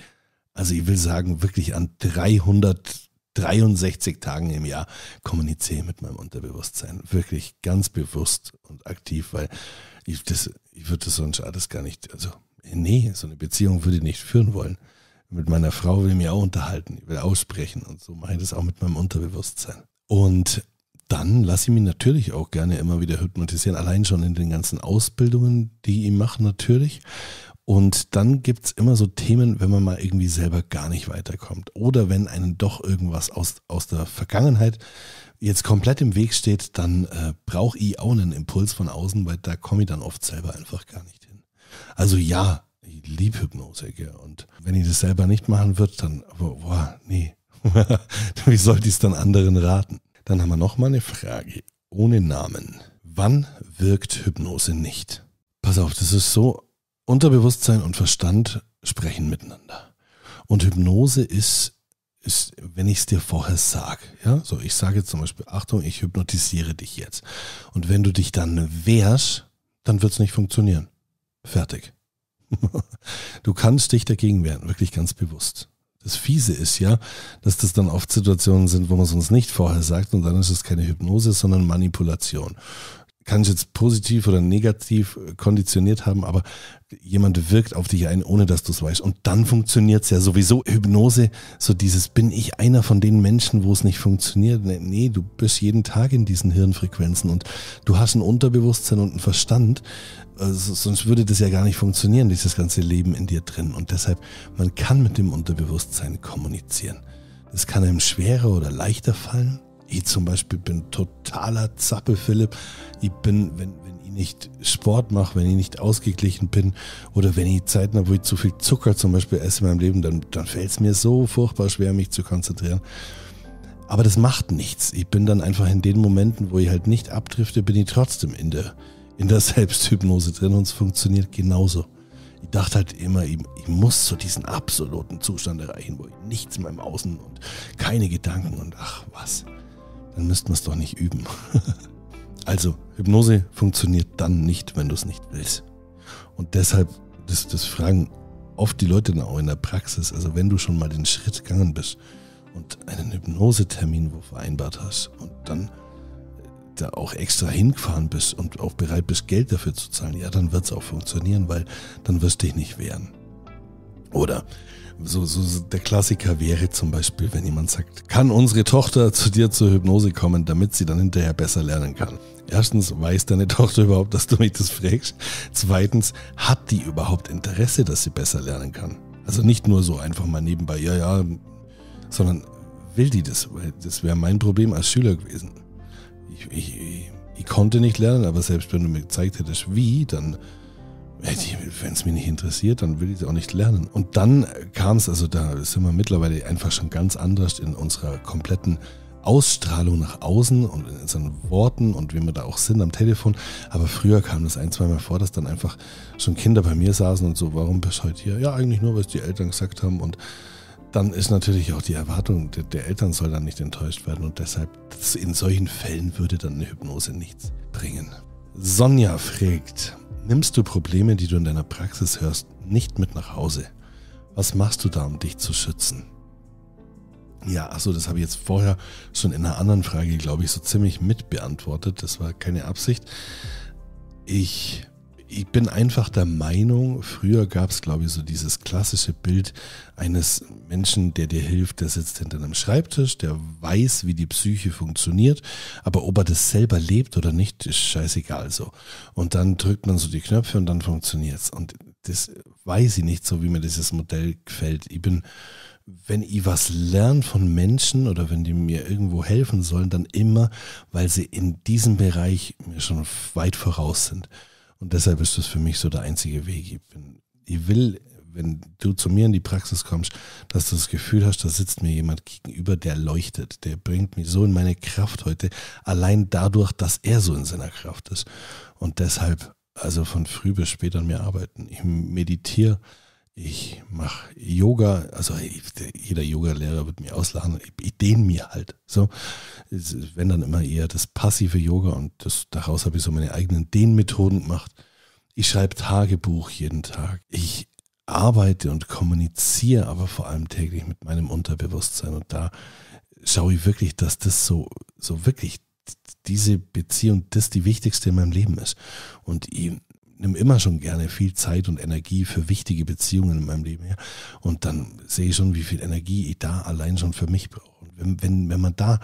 also ich will sagen, wirklich an 363 Tagen im Jahr kommuniziere mit meinem Unterbewusstsein. Wirklich ganz bewusst und aktiv, weil ich, ich würde das sonst alles gar nicht, also nee, so eine Beziehung würde ich nicht führen wollen. Mit meiner Frau will ich mich auch unterhalten, ich will aussprechen und so mache ich das auch mit meinem Unterbewusstsein. Und dann lasse ich mich natürlich auch gerne immer wieder hypnotisieren, allein schon in den ganzen Ausbildungen, die ich mache natürlich. Und dann gibt es immer so Themen, wenn man mal irgendwie selber gar nicht weiterkommt oder wenn einen doch irgendwas aus, aus der Vergangenheit jetzt komplett im Weg steht, dann äh, brauche ich auch einen Impuls von außen, weil da komme ich dann oft selber einfach gar nicht hin. Also ja, ich liebe Hypnose, gell? Und wenn ich das selber nicht machen würde, dann, boah, nee. [laughs] Wie sollte ich es dann anderen raten? Dann haben wir noch mal eine Frage ohne Namen. Wann wirkt Hypnose nicht? Pass auf, das ist so, Unterbewusstsein und Verstand sprechen miteinander. Und Hypnose ist ist, wenn ich es dir vorher sage. Ja? So, ich sage zum Beispiel, Achtung, ich hypnotisiere dich jetzt. Und wenn du dich dann wehrst, dann wird es nicht funktionieren. Fertig. [laughs] du kannst dich dagegen wehren, wirklich ganz bewusst. Das Fiese ist ja, dass das dann oft Situationen sind, wo man es uns nicht vorher sagt und dann ist es keine Hypnose, sondern Manipulation kann es jetzt positiv oder negativ konditioniert haben, aber jemand wirkt auf dich ein, ohne dass du es weißt. Und dann funktioniert es ja sowieso. Hypnose, so dieses, bin ich einer von den Menschen, wo es nicht funktioniert? Nee, nee, du bist jeden Tag in diesen Hirnfrequenzen und du hast ein Unterbewusstsein und einen Verstand. Also sonst würde das ja gar nicht funktionieren, dieses ganze Leben in dir drin. Und deshalb, man kann mit dem Unterbewusstsein kommunizieren. Es kann einem schwerer oder leichter fallen, ich zum Beispiel bin totaler Zappe, Philipp. Ich bin, wenn, wenn ich nicht Sport mache, wenn ich nicht ausgeglichen bin oder wenn ich Zeiten habe, wo ich zu viel Zucker zum Beispiel esse in meinem Leben, dann, dann fällt es mir so furchtbar schwer, mich zu konzentrieren. Aber das macht nichts. Ich bin dann einfach in den Momenten, wo ich halt nicht abdrifte, bin ich trotzdem in der, in der [laughs] Selbsthypnose drin und es funktioniert genauso. Ich dachte halt immer, ich, ich muss so diesen absoluten Zustand erreichen, wo ich nichts mehr im Außen und keine Gedanken und ach was dann müssten wir es doch nicht üben. [laughs] also, Hypnose funktioniert dann nicht, wenn du es nicht willst. Und deshalb, das, das fragen oft die Leute dann auch in der Praxis, also wenn du schon mal den Schritt gegangen bist und einen Hypnosetermin wo vereinbart hast und dann äh, da auch extra hingefahren bist und auch bereit bist, Geld dafür zu zahlen, ja, dann wird es auch funktionieren, weil dann wirst du dich nicht wehren. Oder so, so der Klassiker wäre zum Beispiel, wenn jemand sagt, kann unsere Tochter zu dir zur Hypnose kommen, damit sie dann hinterher besser lernen kann? Erstens, weiß deine Tochter überhaupt, dass du mich das fragst? Zweitens, hat die überhaupt Interesse, dass sie besser lernen kann? Also nicht nur so einfach mal nebenbei, ja, ja, sondern will die das? Weil das wäre mein Problem als Schüler gewesen. Ich, ich, ich, ich konnte nicht lernen, aber selbst wenn du mir gezeigt hättest, wie, dann wenn es mich nicht interessiert, dann will ich es auch nicht lernen. Und dann kam es, also da sind wir mittlerweile einfach schon ganz anders in unserer kompletten Ausstrahlung nach außen und in unseren Worten und wie wir da auch sind am Telefon. Aber früher kam das ein, zweimal vor, dass dann einfach schon Kinder bei mir saßen und so, warum bist du heute hier? Ja, eigentlich nur, was die Eltern gesagt haben. Und dann ist natürlich auch die Erwartung der, der Eltern soll dann nicht enttäuscht werden. Und deshalb, in solchen Fällen würde dann eine Hypnose nichts bringen. Sonja fragt, nimmst du Probleme, die du in deiner Praxis hörst, nicht mit nach Hause? Was machst du da, um dich zu schützen? Ja, achso, das habe ich jetzt vorher schon in einer anderen Frage, glaube ich, so ziemlich mitbeantwortet. Das war keine Absicht. Ich ich bin einfach der Meinung, früher gab es, glaube ich, so dieses klassische Bild eines Menschen, der dir hilft, der sitzt hinter einem Schreibtisch, der weiß, wie die Psyche funktioniert, aber ob er das selber lebt oder nicht, ist scheißegal so. Und dann drückt man so die Knöpfe und dann funktioniert's. Und das weiß ich nicht so, wie mir dieses Modell gefällt. Ich bin, wenn ich was lerne von Menschen oder wenn die mir irgendwo helfen sollen, dann immer, weil sie in diesem Bereich mir schon weit voraus sind. Und deshalb ist das für mich so der einzige Weg. Ich, will, wenn du zu mir in die Praxis kommst, dass du das Gefühl hast, da sitzt mir jemand gegenüber, der leuchtet, der bringt mich so in meine Kraft heute, allein dadurch, dass er so in seiner Kraft ist. Und deshalb also von früh bis spät an mir arbeiten. Ich meditiere ich mache Yoga, also jeder Yoga-Lehrer wird mir auslachen, ich dehne mir halt. So, wenn dann immer eher das passive Yoga und das, daraus habe ich so meine eigenen Dehnmethoden gemacht. Ich schreibe Tagebuch jeden Tag. Ich arbeite und kommuniziere aber vor allem täglich mit meinem Unterbewusstsein und da schaue ich wirklich, dass das so, so wirklich diese Beziehung, das die wichtigste in meinem Leben ist. Und ich nehme immer schon gerne viel Zeit und Energie für wichtige Beziehungen in meinem Leben her. Und dann sehe ich schon, wie viel Energie ich da allein schon für mich brauche. Und wenn, wenn, wenn man da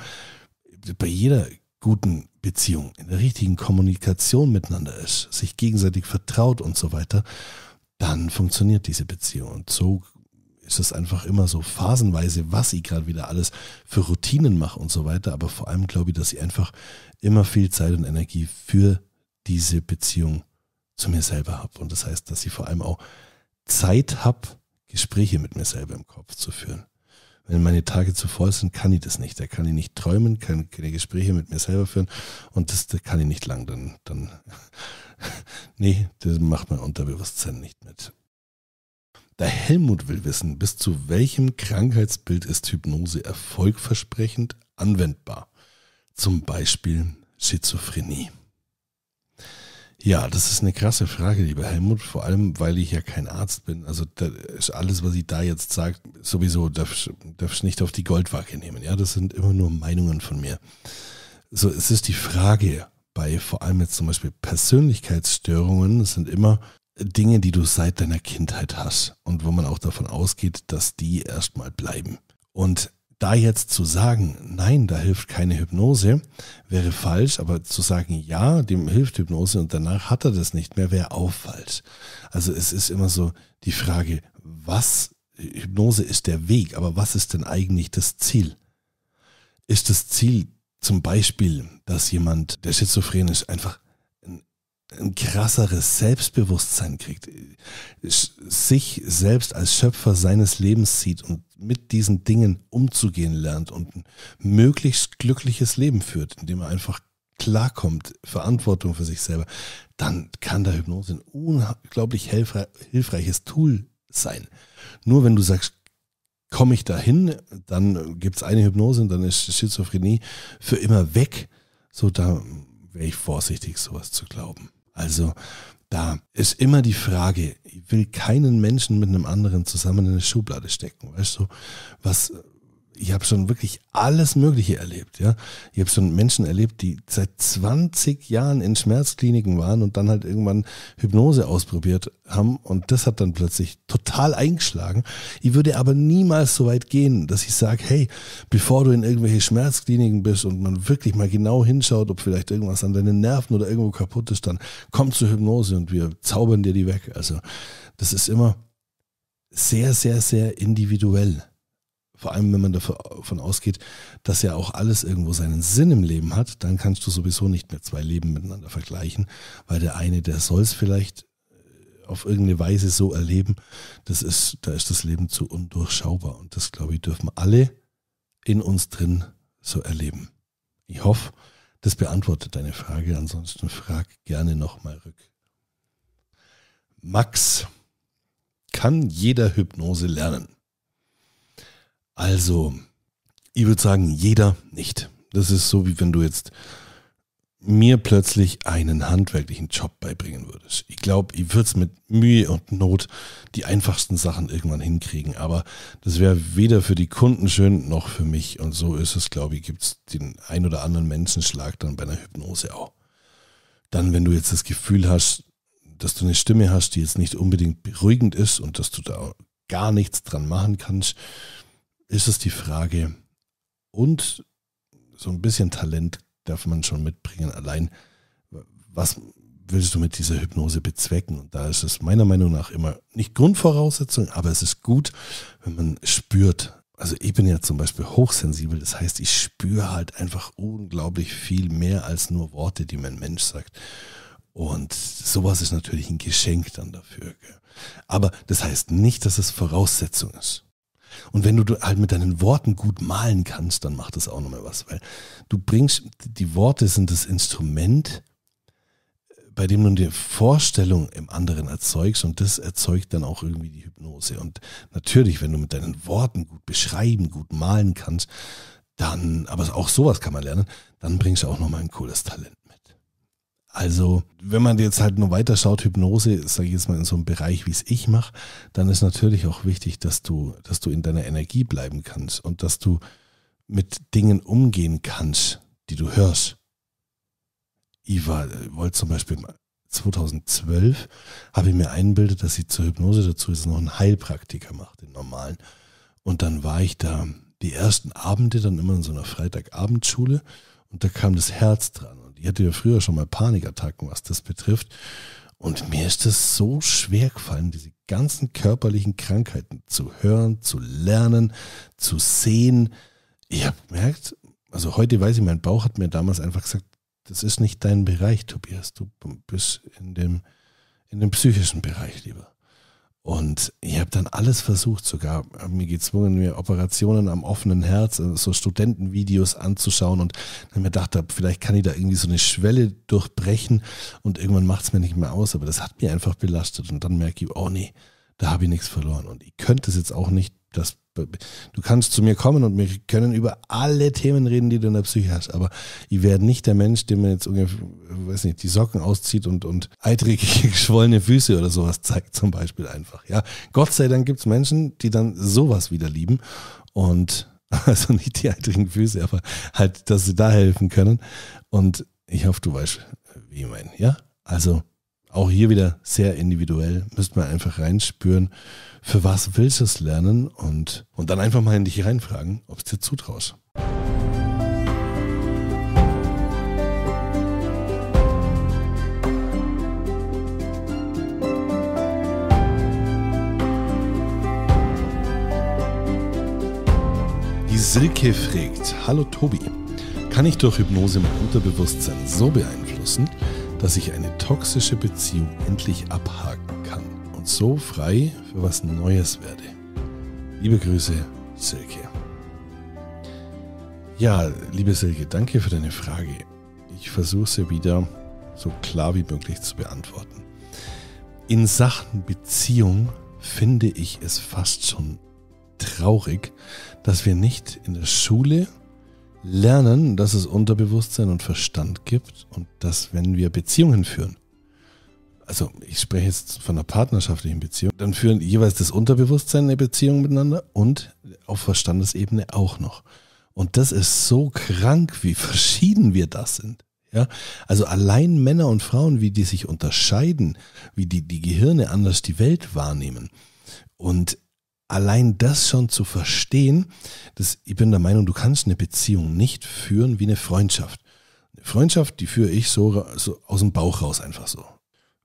bei jeder guten Beziehung, in der richtigen Kommunikation miteinander ist, sich gegenseitig vertraut und so weiter, dann funktioniert diese Beziehung. Und so ist es einfach immer so phasenweise, was ich gerade wieder alles für Routinen mache und so weiter. Aber vor allem glaube ich, dass ich einfach immer viel Zeit und Energie für diese Beziehung zu mir selber habe. Und das heißt, dass ich vor allem auch Zeit habe, Gespräche mit mir selber im Kopf zu führen. Wenn meine Tage zu voll sind, kann ich das nicht. Da kann ich nicht träumen, kann keine Gespräche mit mir selber führen und das, das kann ich nicht lang. Dann, dann [laughs] nee, das macht mein Unterbewusstsein nicht mit. Der Helmut will wissen, bis zu welchem Krankheitsbild ist Hypnose erfolgversprechend anwendbar. Zum Beispiel Schizophrenie. Ja, das ist eine krasse Frage, lieber Helmut, vor allem, weil ich ja kein Arzt bin. Also da ist alles, was ich da jetzt sage, sowieso darfst du nicht auf die Goldwaage nehmen. Ja, das sind immer nur Meinungen von mir. So, es ist die Frage bei vor allem jetzt zum Beispiel Persönlichkeitsstörungen, sind immer Dinge, die du seit deiner Kindheit hast und wo man auch davon ausgeht, dass die erstmal bleiben. Und da jetzt zu sagen, nein, da hilft keine Hypnose, wäre falsch, aber zu sagen, ja, dem hilft Hypnose und danach hat er das nicht mehr, wäre auch falsch. Also es ist immer so die Frage, was, Hypnose ist der Weg, aber was ist denn eigentlich das Ziel? Ist das Ziel zum Beispiel, dass jemand, der schizophren ist, einfach ein krasseres Selbstbewusstsein kriegt, sich selbst als Schöpfer seines Lebens sieht und mit diesen Dingen umzugehen lernt und ein möglichst glückliches Leben führt, indem er einfach klarkommt, Verantwortung für sich selber, dann kann der Hypnose ein unglaublich hilfreiches Tool sein. Nur wenn du sagst, komme ich dahin, dann gibt es eine Hypnose und dann ist Schizophrenie für immer weg. So, da wäre ich vorsichtig, sowas zu glauben. Also da ist immer die Frage, ich will keinen Menschen mit einem anderen zusammen in eine Schublade stecken. Weißt du, was, ich habe schon wirklich alles Mögliche erlebt. Ja, ich habe schon Menschen erlebt, die seit 20 Jahren in Schmerzkliniken waren und dann halt irgendwann Hypnose ausprobiert haben und das hat dann plötzlich total eingeschlagen. Ich würde aber niemals so weit gehen, dass ich sage, hey, bevor du in irgendwelche Schmerzkliniken bist und man wirklich mal genau hinschaut, ob vielleicht irgendwas an deinen Nerven oder irgendwo kaputt ist, dann komm zur Hypnose und wir zaubern dir die weg. Also das ist immer sehr, sehr, sehr individuell. Vor allem, wenn man davon ausgeht, dass ja auch alles irgendwo seinen Sinn im Leben hat, dann kannst du sowieso nicht mehr zwei Leben miteinander vergleichen, weil der eine, der soll es vielleicht äh, auf irgendeine Weise so erleben, das ist, da ist das Leben zu undurchschaubar. Und das, glaube ich, dürfen alle in uns drin so erleben. Ich hoffe, das beantwortet deine Frage. Ansonsten frag gerne nochmal rück. Max, kann jeder Hypnose lernen? Also, ich würde sagen, jeder nicht. Das ist so, wie wenn du jetzt mir plötzlich einen handwerklichen Job beibringen würdest. Ich glaube, ich würde es mit Mühe und Not die einfachsten Sachen irgendwann hinkriegen, aber das wäre weder für die Kunden schön noch für mich. Und so ist es, glaube ich, gibt es den ein oder anderen Menschenschlag dann bei einer Hypnose auch. Dann, wenn du jetzt das Gefühl hast, dass du eine Stimme hast, die jetzt nicht unbedingt beruhigend ist und dass du da gar nichts dran machen kannst, ist es die Frage. Und so ein bisschen Talent darf man schon mitbringen. Allein, was willst du mit dieser Hypnose bezwecken? Und da ist es meiner Meinung nach immer nicht Grundvoraussetzung, aber es ist gut, wenn man spürt. Also ich bin ja zum Beispiel hochsensibel, das heißt, ich spüre halt einfach unglaublich viel mehr als nur Worte, die mir Mensch sagt. Und sowas ist natürlich ein Geschenk dann dafür. Aber das heißt nicht, dass es Voraussetzung ist. Und wenn du halt mit deinen Worten gut malen kannst, dann macht das auch nochmal was, weil du bringst, die Worte sind das Instrument, äh, bei dem du dir Vorstellung im anderen erzeugst und das erzeugt dann auch irgendwie die Hypnose. Und natürlich, wenn du mit deinen Worten gut beschreiben, gut malen kannst, dann, aber auch sowas kann man lernen, dann bringst du auch nochmal ein cooles Talent also, wenn man jetzt halt nur weiter schaut, Hypnose, sage ich jetzt mal in so einem Bereich, wie es ich mache, dann ist natürlich auch wichtig, dass du, dass du in deiner Energie bleiben kannst und dass du mit Dingen umgehen kannst, die du hörst. Ich äh, war, wollte zum Beispiel 2012, habe ich mir einbildet, dass ich zur Hypnose dazu ist, noch einen Heilpraktiker mache, den normalen. Und dann war ich da die ersten Abende dann immer in so einer Freitagabendschule und da kam das Herz dran ich hatte ja früher schon mal Panikattacken, was das betrifft. Und mir ist es so schwer gefallen, diese ganzen körperlichen Krankheiten zu hören, zu lernen, zu sehen. Ich habe gemerkt, also heute weiß ich, mein Bauch hat mir damals einfach gesagt, das ist nicht dein Bereich, Tobias. Du bist in dem, in dem psychischen Bereich lieber. Und ich habe dann alles versucht, sogar haben mir gezwungen, mir Operationen am offenen Herz, äh, so Studentenvideos anzuschauen und dann mir gedacht, vielleicht kann ich da irgendwie so eine Schwelle durchbrechen und irgendwann macht es mir nicht mehr aus, aber das hat mir einfach belastet und dann merke ich, oh nee, da habe ich nichts verloren und ich könnte es jetzt auch nicht das, du kannst zu mir kommen und wir können über alle Themen reden, die du in der Psyche hast, aber ich werde nicht der Mensch, dem man jetzt ungefähr, weiß nicht, die Socken auszieht und, und eitrige, [laughs] geschwollene Füße oder sowas zeigt zum Beispiel einfach. Ja, Gott sei Dank gibt es Menschen, die dann sowas wieder lieben und [laughs] also nicht die eitrigen Füße, aber halt, dass sie da helfen können und ich hoffe, du weißt, wie ich meine, ja? Also, auch hier wieder sehr individuell, müsst man einfach reinspüren, für was willst du es lernen und, und dann einfach mal in dich reinfragen, ob es dir zutraust. Die Silke fragt, hallo Tobi, kann ich durch Hypnose mein Unterbewusstsein so beeinflussen, dass ich eine toxische Beziehung endlich abhaken kann und so frei für was Neues werde. Liebe Grüße, Silke. Ja, liebe Silke, danke für deine Frage. Ich versuche sie wieder so klar wie möglich zu beantworten. In Sachen Beziehung finde ich es fast schon traurig, dass wir nicht in der Schule lernen, dass es Unterbewusstsein und Verstand gibt und dass, wenn wir Beziehungen führen, also ich spreche jetzt von einer partnerschaftlichen Beziehung, dann führen jeweils das Unterbewusstsein eine Beziehung miteinander und auf Verstandesebene auch noch. Und das ist so krank, wie [laughs] verschieden wir das sind. Ja, also allein Männer und Frauen, wie die sich unterscheiden, wie die die Gehirne anders die Welt wahrnehmen. Und allein das schon zu verstehen, dass ich bin der Meinung, du kannst eine Beziehung nicht führen wie eine Freundschaft. Eine Freundschaft, die führe ich so, so aus dem Bauch raus einfach so.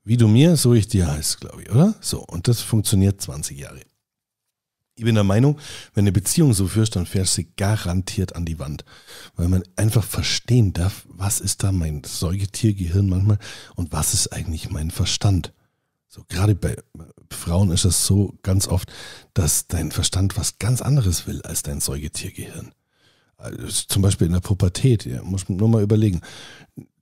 Wie du mir, so ich dir heißt, glaube ich, oder? So, und das funktioniert 20 Jahre. Ich bin der Meinung, wenn eine Beziehung so führst, dann fährst du sie garantiert an die Wand. Weil man einfach verstehen darf, was ist da mein Säugetiergehirn manchmal und was ist eigentlich mein Verstand. So, gerade bei Frauen ist es so ganz oft, dass dein Verstand was ganz anderes will als dein Säugetiergehirn. Also, zum Beispiel in der Pubertät, ja, muss man nur mal überlegen.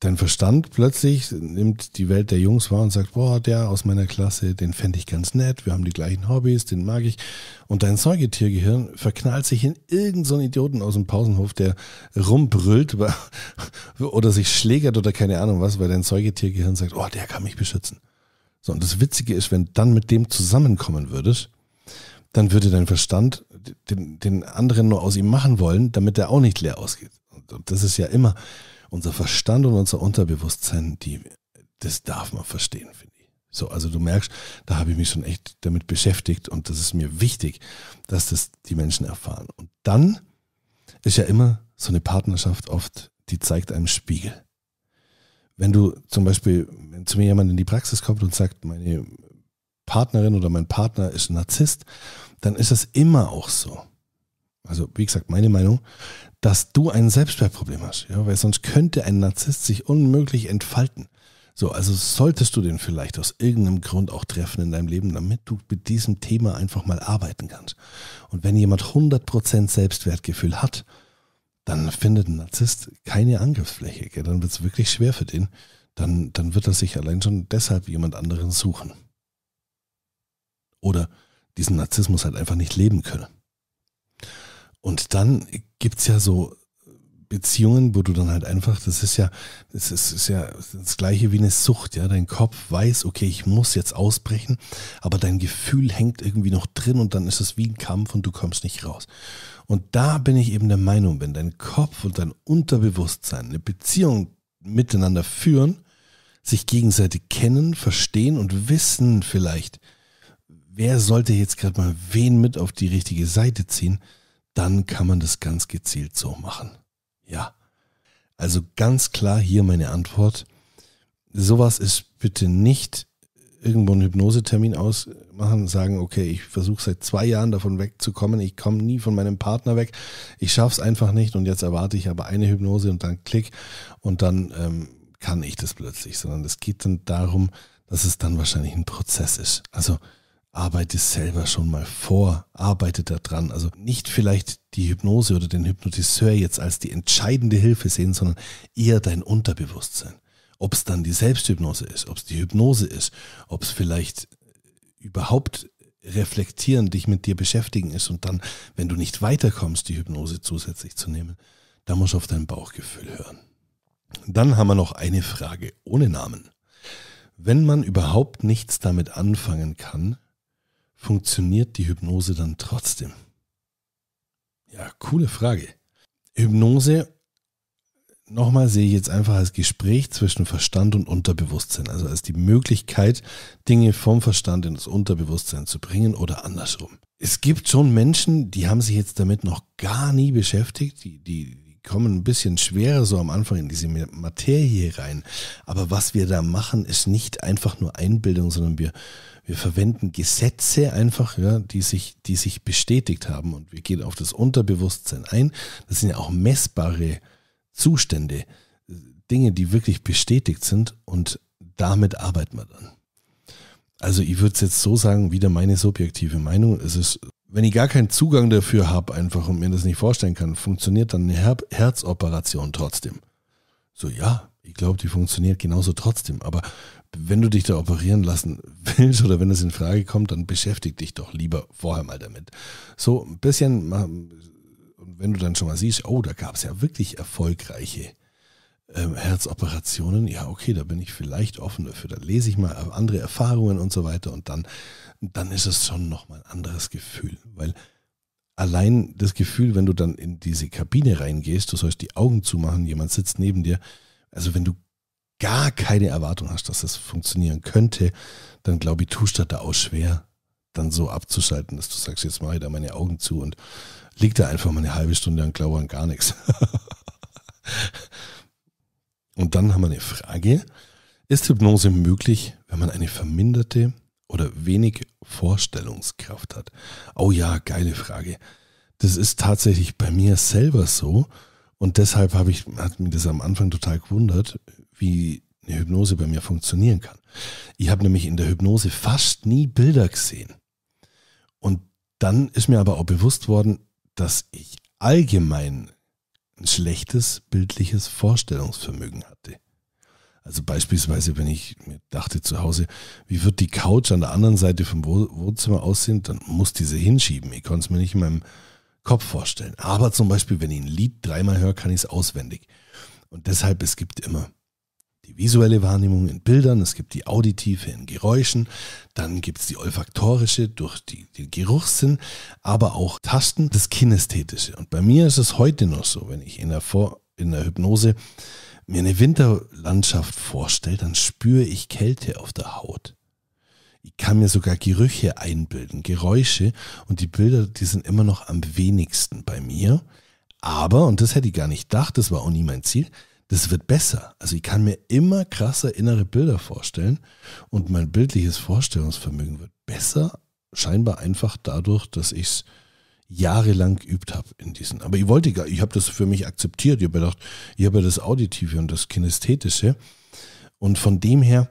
Dein Verstand plötzlich nimmt die Welt der Jungs wahr und sagt, boah, der aus meiner Klasse, den fände ich ganz nett, wir haben die gleichen Hobbys, den mag ich. Und dein Säugetiergehirn verknallt sich in irgendeinen so Idioten aus dem Pausenhof, der rumbrüllt [laughs] oder sich schlägert oder keine Ahnung was, weil dein Säugetiergehirn sagt, oh, der kann mich beschützen. So, und das Witzige ist, wenn dann mit dem zusammenkommen würdest, dann würde dein Verstand den, den anderen nur aus ihm machen wollen, damit er auch nicht leer ausgeht. Und, und das ist ja immer unser Verstand und unser Unterbewusstsein, die, das darf man verstehen, finde ich. So, also du merkst, da habe ich mich schon echt damit beschäftigt und das ist mir wichtig, dass das die Menschen erfahren. Und dann ist ja immer so eine Partnerschaft oft, die zeigt einem Spiegel wenn du zum Beispiel, wenn zu mir jemand in die Praxis kommt und sagt, meine Partnerin oder mein Partner ist ein Narzisst, dann ist das immer auch so. Also, wie gesagt, meine Meinung, dass du ein Selbstwertproblem hast, ja, weil sonst könnte ein Narzisst sich unmöglich entfalten. So, also solltest du den vielleicht aus irgendeinem Grund auch treffen in deinem Leben, damit du mit diesem Thema einfach mal arbeiten kannst. Und wenn jemand 100% Selbstwertgefühl hat, dann findet ein Narzisst keine Angriffsfläche. Gell? Dann wird es wirklich schwer für den. Dann, dann wird er sich allein schon deshalb jemand anderen suchen. Oder diesen Narzissmus halt einfach nicht leben können. Und dann gibt es ja so, Beziehungen, wo du dann halt einfach, das ist ja, das ist, ist ja das gleiche wie eine Sucht, ja. Dein Kopf weiß, okay, ich muss jetzt ausbrechen, aber dein Gefühl hängt irgendwie noch drin und dann ist es wie ein Kampf und du kommst nicht raus. Und da bin ich eben der Meinung, wenn dein Kopf und dein Unterbewusstsein eine Beziehung miteinander führen, sich gegenseitig kennen, verstehen und wissen vielleicht, wer sollte jetzt gerade mal wen mit auf die richtige Seite ziehen, dann kann man das ganz gezielt so machen. Ja. Also ganz klar hier meine Antwort. Sowas ist bitte nicht irgendwo einen Hypnosetermin ausmachen und sagen, okay, ich versuche seit zwei Jahren davon wegzukommen, ich komme nie von meinem Partner weg, ich schaffe es einfach nicht und jetzt erwarte ich aber eine Hypnose und dann klick und dann ähm, kann ich das plötzlich, sondern es geht dann darum, dass es dann wahrscheinlich ein Prozess ist. Also arbeite selber schon mal vor, arbeite daran. Also nicht vielleicht die Hypnose oder den Hypnotiseur jetzt als die entscheidende Hilfe sehen, sondern eher dein Unterbewusstsein. Ob es dann die Selbsthypnose ist, ob es die Hypnose ist, ob es vielleicht äh, überhaupt reflektieren, dich mit dir beschäftigen ist und dann, wenn du nicht weiterkommst, die Hypnose zusätzlich zu nehmen, da musst du auf dein Bauchgefühl hören. Dann haben wir noch eine Frage ohne Namen. Wenn man überhaupt nichts damit anfangen kann, funktioniert die Hypnose dann trotzdem? Ja, coole Frage. Hypnose, nochmal sehe ich jetzt einfach als Gespräch zwischen Verstand und Unterbewusstsein, also als die Möglichkeit, Dinge vom Verstand ins Unterbewusstsein zu bringen oder andersrum. Es gibt schon Menschen, die haben sich jetzt damit noch gar nie beschäftigt, die, die kommen ein bisschen schwerer so am Anfang in diese Materie rein. Aber was wir da machen, ist nicht einfach nur Einbildung, sondern wir, wir verwenden Gesetze einfach, ja, die sich, die sich bestätigt haben. Und wir gehen auf das Unterbewusstsein ein. Das sind ja auch messbare Zustände, Dinge, die wirklich bestätigt sind. Und damit arbeiten wir dann. Also ich würde es jetzt so sagen, wieder meine subjektive Meinung, es ist wenn ich gar keinen Zugang dafür habe, einfach und mir das nicht vorstellen kann, funktioniert dann eine Her Herzoperation trotzdem? So, ja, ich glaube, die funktioniert genauso trotzdem. Aber wenn du dich da operieren lassen [laughs] willst oder wenn es in Frage kommt, dann beschäftige dich doch lieber vorher mal damit. So ein bisschen, wenn du dann schon mal siehst, oh, da gab es ja wirklich erfolgreiche ähm, Herzoperationen, ja, okay, da bin ich vielleicht offen dafür, da lese ich mal äh, andere Erfahrungen und so weiter und dann, dann ist es schon nochmal ein anderes Gefühl, weil allein das Gefühl, wenn du dann in diese Kabine reingehst, du sollst die Augen zumachen, jemand sitzt neben dir, also wenn du gar keine Erwartung hast, dass das funktionieren könnte, dann glaube ich, tust du da auch schwer, dann so abzuschalten, dass du sagst, jetzt mache ich da meine Augen zu und liegt da einfach mal eine halbe Stunde und glaube an gar nichts. [laughs] Und dann haben wir eine Frage. Ist Hypnose möglich, wenn man eine verminderte oder wenig Vorstellungskraft hat? Oh ja, geile Frage. Das ist tatsächlich bei mir selber so. Und deshalb habe ich, hat mich das am Anfang total gewundert, wie eine Hypnose bei mir funktionieren kann. Ich habe nämlich in der Hypnose fast nie Bilder gesehen. Und dann ist mir aber auch bewusst worden, dass ich allgemein ein schlechtes bildliches Vorstellungsvermögen hatte. Also beispielsweise, wenn ich mir dachte zu Hause, wie wird die Couch an der anderen Seite vom Wohnzimmer aussehen, dann muss diese hinschieben. Ich konnte es mir nicht in meinem Kopf vorstellen. Aber zum Beispiel, wenn ich ein Lied dreimal höre, kann ich es auswendig. Und deshalb, es gibt immer die visuelle Wahrnehmung in Bildern, es gibt die auditive in Geräuschen, dann gibt es die olfaktorische durch die, den Geruchssinn, aber auch Tasten, das kinästhetische. Und bei mir ist es heute noch so, wenn ich in der, Vor in der Hypnose mir eine Winterlandschaft vorstelle, dann spüre ich Kälte auf der Haut. Ich kann mir sogar Gerüche einbilden, Geräusche und die Bilder, die sind immer noch am wenigsten bei mir. Aber, und das hätte ich gar nicht gedacht, das war auch nie mein Ziel, das wird besser. Also ich kann mir immer krasser innere Bilder vorstellen und mein bildliches Vorstellungsvermögen wird besser, scheinbar einfach dadurch, dass ich es jahrelang geübt habe in diesen. Aber ich wollte gar, ich habe das für mich akzeptiert. Ich habe gedacht, ich habe ja das Auditive und das Kinästhetische. Und von dem her,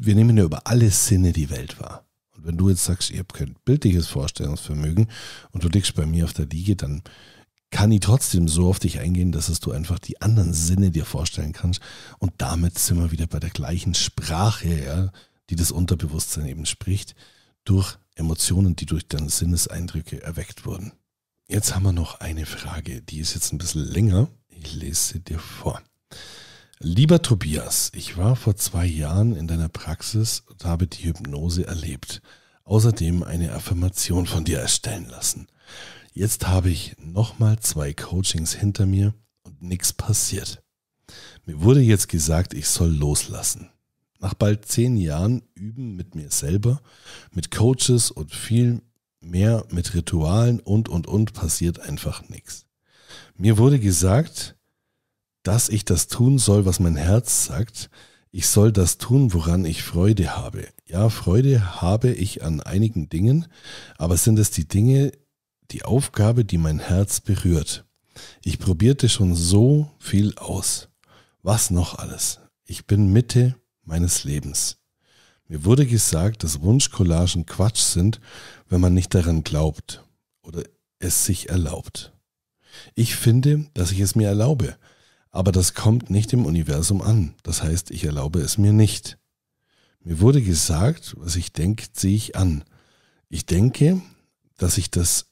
wir nehmen ja über alle Sinne die Welt wahr. Und wenn du jetzt sagst, ich habe kein bildliches Vorstellungsvermögen und du liegst bei mir auf der Liege, dann kann ich trotzdem so auf dich eingehen, dass du einfach die anderen Sinne dir vorstellen kannst. Und damit sind wir wieder bei der gleichen Sprache, ja, die das Unterbewusstsein eben spricht, durch Emotionen, die durch deine Sinneseindrücke erweckt wurden. Jetzt haben wir noch eine Frage, die ist jetzt ein bisschen länger. Ich lese sie dir vor. Lieber Tobias, ich war vor zwei Jahren in deiner Praxis und habe die Hypnose erlebt. Außerdem eine Affirmation von dir erstellen lassen. Jetzt habe ich nochmal zwei Coachings hinter mir und nichts passiert. Mir wurde jetzt gesagt, ich soll loslassen. Nach bald zehn Jahren Üben mit mir selber, mit Coaches und viel mehr mit Ritualen und und und passiert einfach nichts. Mir wurde gesagt, dass ich das tun soll, was mein Herz sagt. Ich soll das tun, woran ich Freude habe. Ja, Freude habe ich an einigen Dingen, aber sind es die Dinge, die Aufgabe, die mein Herz berührt. Ich probierte schon so viel aus. Was noch alles? Ich bin Mitte meines Lebens. Mir wurde gesagt, dass Wunschcollagen Quatsch sind, wenn man nicht daran glaubt oder es sich erlaubt. Ich finde, dass ich es mir erlaube, aber das kommt nicht im Universum an. Das heißt, ich erlaube es mir nicht. Mir wurde gesagt, was ich denke, ziehe ich an. Ich denke, dass ich das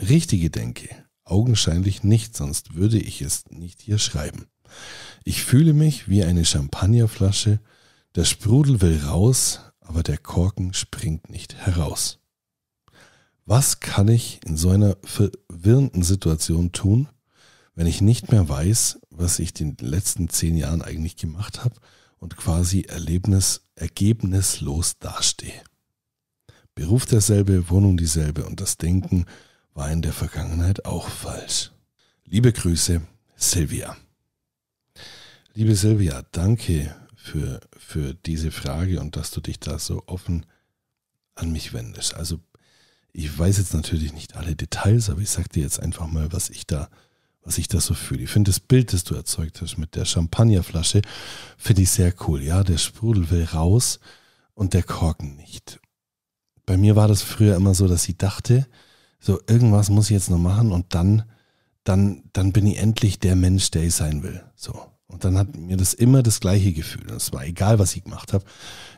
Richtige denke? Augenscheinlich nicht, sonst würde ich es nicht hier schreiben. Ich fühle mich wie eine Champagnerflasche, der Sprudel will raus, aber der Korken springt nicht heraus. Was kann ich in so einer verwirrenden Situation tun, wenn ich nicht mehr weiß, was ich in den letzten zehn Jahren eigentlich gemacht habe und quasi Erlebnis, ergebnislos dastehe? Beruf derselbe, Wohnung dieselbe und das Denken, war in der Vergangenheit auch falsch. Liebe Grüße, Silvia. Liebe Silvia, danke für, für diese Frage und dass du dich da so offen an mich wendest. Also ich weiß jetzt natürlich nicht alle Details, aber ich sage dir jetzt einfach mal, was ich da, was ich da so fühle. Ich finde das Bild, das du erzeugt hast mit der Champagnerflasche, finde ich sehr cool. Ja, der Sprudel will raus und der Korken nicht. Bei mir war das früher immer so, dass ich dachte, so irgendwas muss ich jetzt noch machen und dann, dann, dann bin ich endlich der Mensch, der ich sein will. So. Und dann hat mir das immer das gleiche Gefühl. Es war egal, was ich gemacht habe.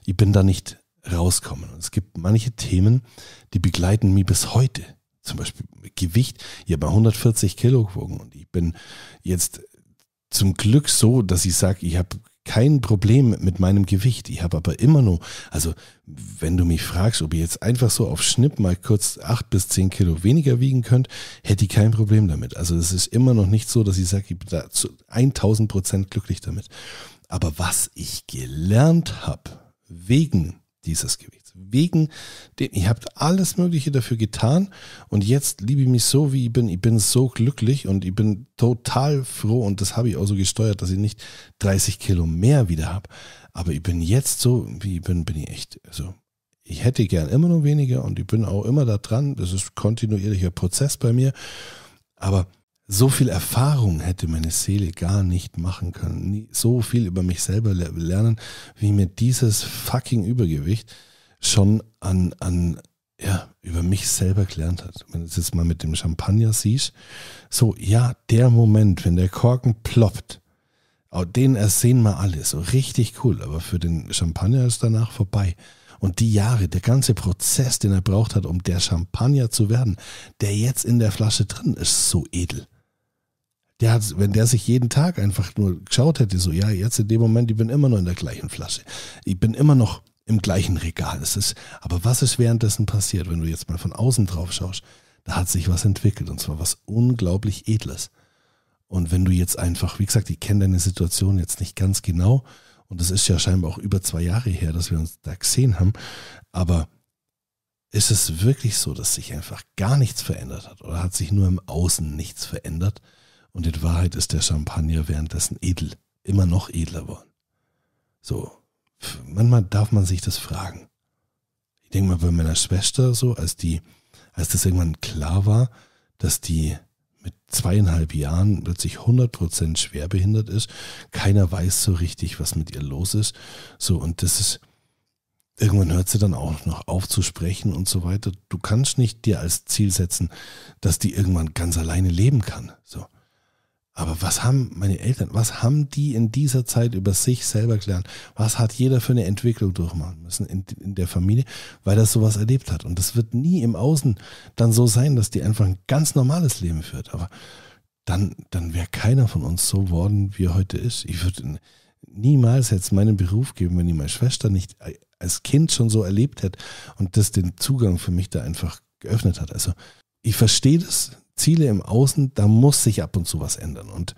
Ich bin da nicht rauskommen. Und es gibt manche Themen, die begleiten mich bis heute. Zum Beispiel Gewicht. Ich habe 140 Kilo gewogen und ich bin jetzt zum Glück so, dass ich sage, ich habe kein Problem mit meinem Gewicht. Ich habe aber immer nur, also wenn du mich fragst, ob ihr jetzt einfach so auf Schnipp mal kurz acht bis zehn Kilo weniger wiegen könnt, hätte ich kein Problem damit. Also es ist immer noch nicht so, dass ich sage, ich bin da zu 1000 Prozent glücklich damit. Aber was ich gelernt habe wegen dieses Gewicht wegen dem, ihr habt alles Mögliche dafür getan und jetzt liebe ich mich so, wie ich bin. Ich bin so glücklich und ich bin total froh und das habe ich auch so gesteuert, dass ich nicht 30 Kilo mehr wieder habe. Aber ich bin jetzt so, wie ich bin, bin ich echt so. Also ich hätte gern immer noch weniger und ich bin auch immer da dran. Das ist kontinuierlicher Prozess bei mir. Aber so viel Erfahrung hätte meine Seele gar nicht machen können. So viel über mich selber lernen, wie mir dieses fucking Übergewicht schon an, an ja, über mich selber gelernt hat. Wenn du es jetzt mal mit dem Champagner siehst, so, ja, der Moment, wenn der Korken ploppt, den ersehen wir alle, so richtig cool, aber für den Champagner ist danach vorbei. Und die Jahre, der ganze Prozess, den er braucht hat, um der Champagner zu werden, der jetzt in der Flasche drin ist, so edel. Der hat, wenn der sich jeden Tag einfach nur geschaut hätte, so, ja, jetzt in dem Moment, ich bin immer noch in der gleichen Flasche. Ich bin immer noch im gleichen Regal. Es ist, aber was ist währenddessen passiert, wenn du jetzt mal von außen drauf schaust? Da hat sich was entwickelt und zwar was unglaublich Edles. Und wenn du jetzt einfach, wie gesagt, ich kenne deine Situation jetzt nicht ganz genau und das ist ja scheinbar auch über zwei Jahre her, dass wir uns da gesehen haben, aber ist es wirklich so, dass sich einfach gar nichts verändert hat oder hat sich nur im Außen nichts verändert? Und in Wahrheit ist der Champagner währenddessen edel, immer noch edler worden. So, manchmal darf man sich das fragen. Ich denke mal bei meiner Schwester so, als die, als das irgendwann klar war, dass die mit zweieinhalb Jahren plötzlich 100% schwerbehindert ist. Keiner weiß so richtig, was mit ihr los ist. So, und das ist, irgendwann hört sie dann auch noch auf zu sprechen und so weiter. Du kannst nicht dir als Ziel setzen, dass die irgendwann ganz alleine leben kann. So. Aber was haben meine Eltern, was haben die in dieser Zeit über sich selber gelernt? Was hat jeder für eine Entwicklung durchmachen müssen in, in der Familie, weil das sowas erlebt hat? Und das wird nie im Außen dann so sein, dass die einfach ein ganz normales Leben führt. Aber dann, dann wäre keiner von uns so worden, wie er heute ist. Ich würde niemals jetzt meinen Beruf geben, wenn ich meine Schwester nicht als Kind schon so erlebt hätte und das den Zugang für mich da einfach geöffnet hat. Also ich verstehe das, Ziele im Außen, da muss sich ab und zu was ändern. Und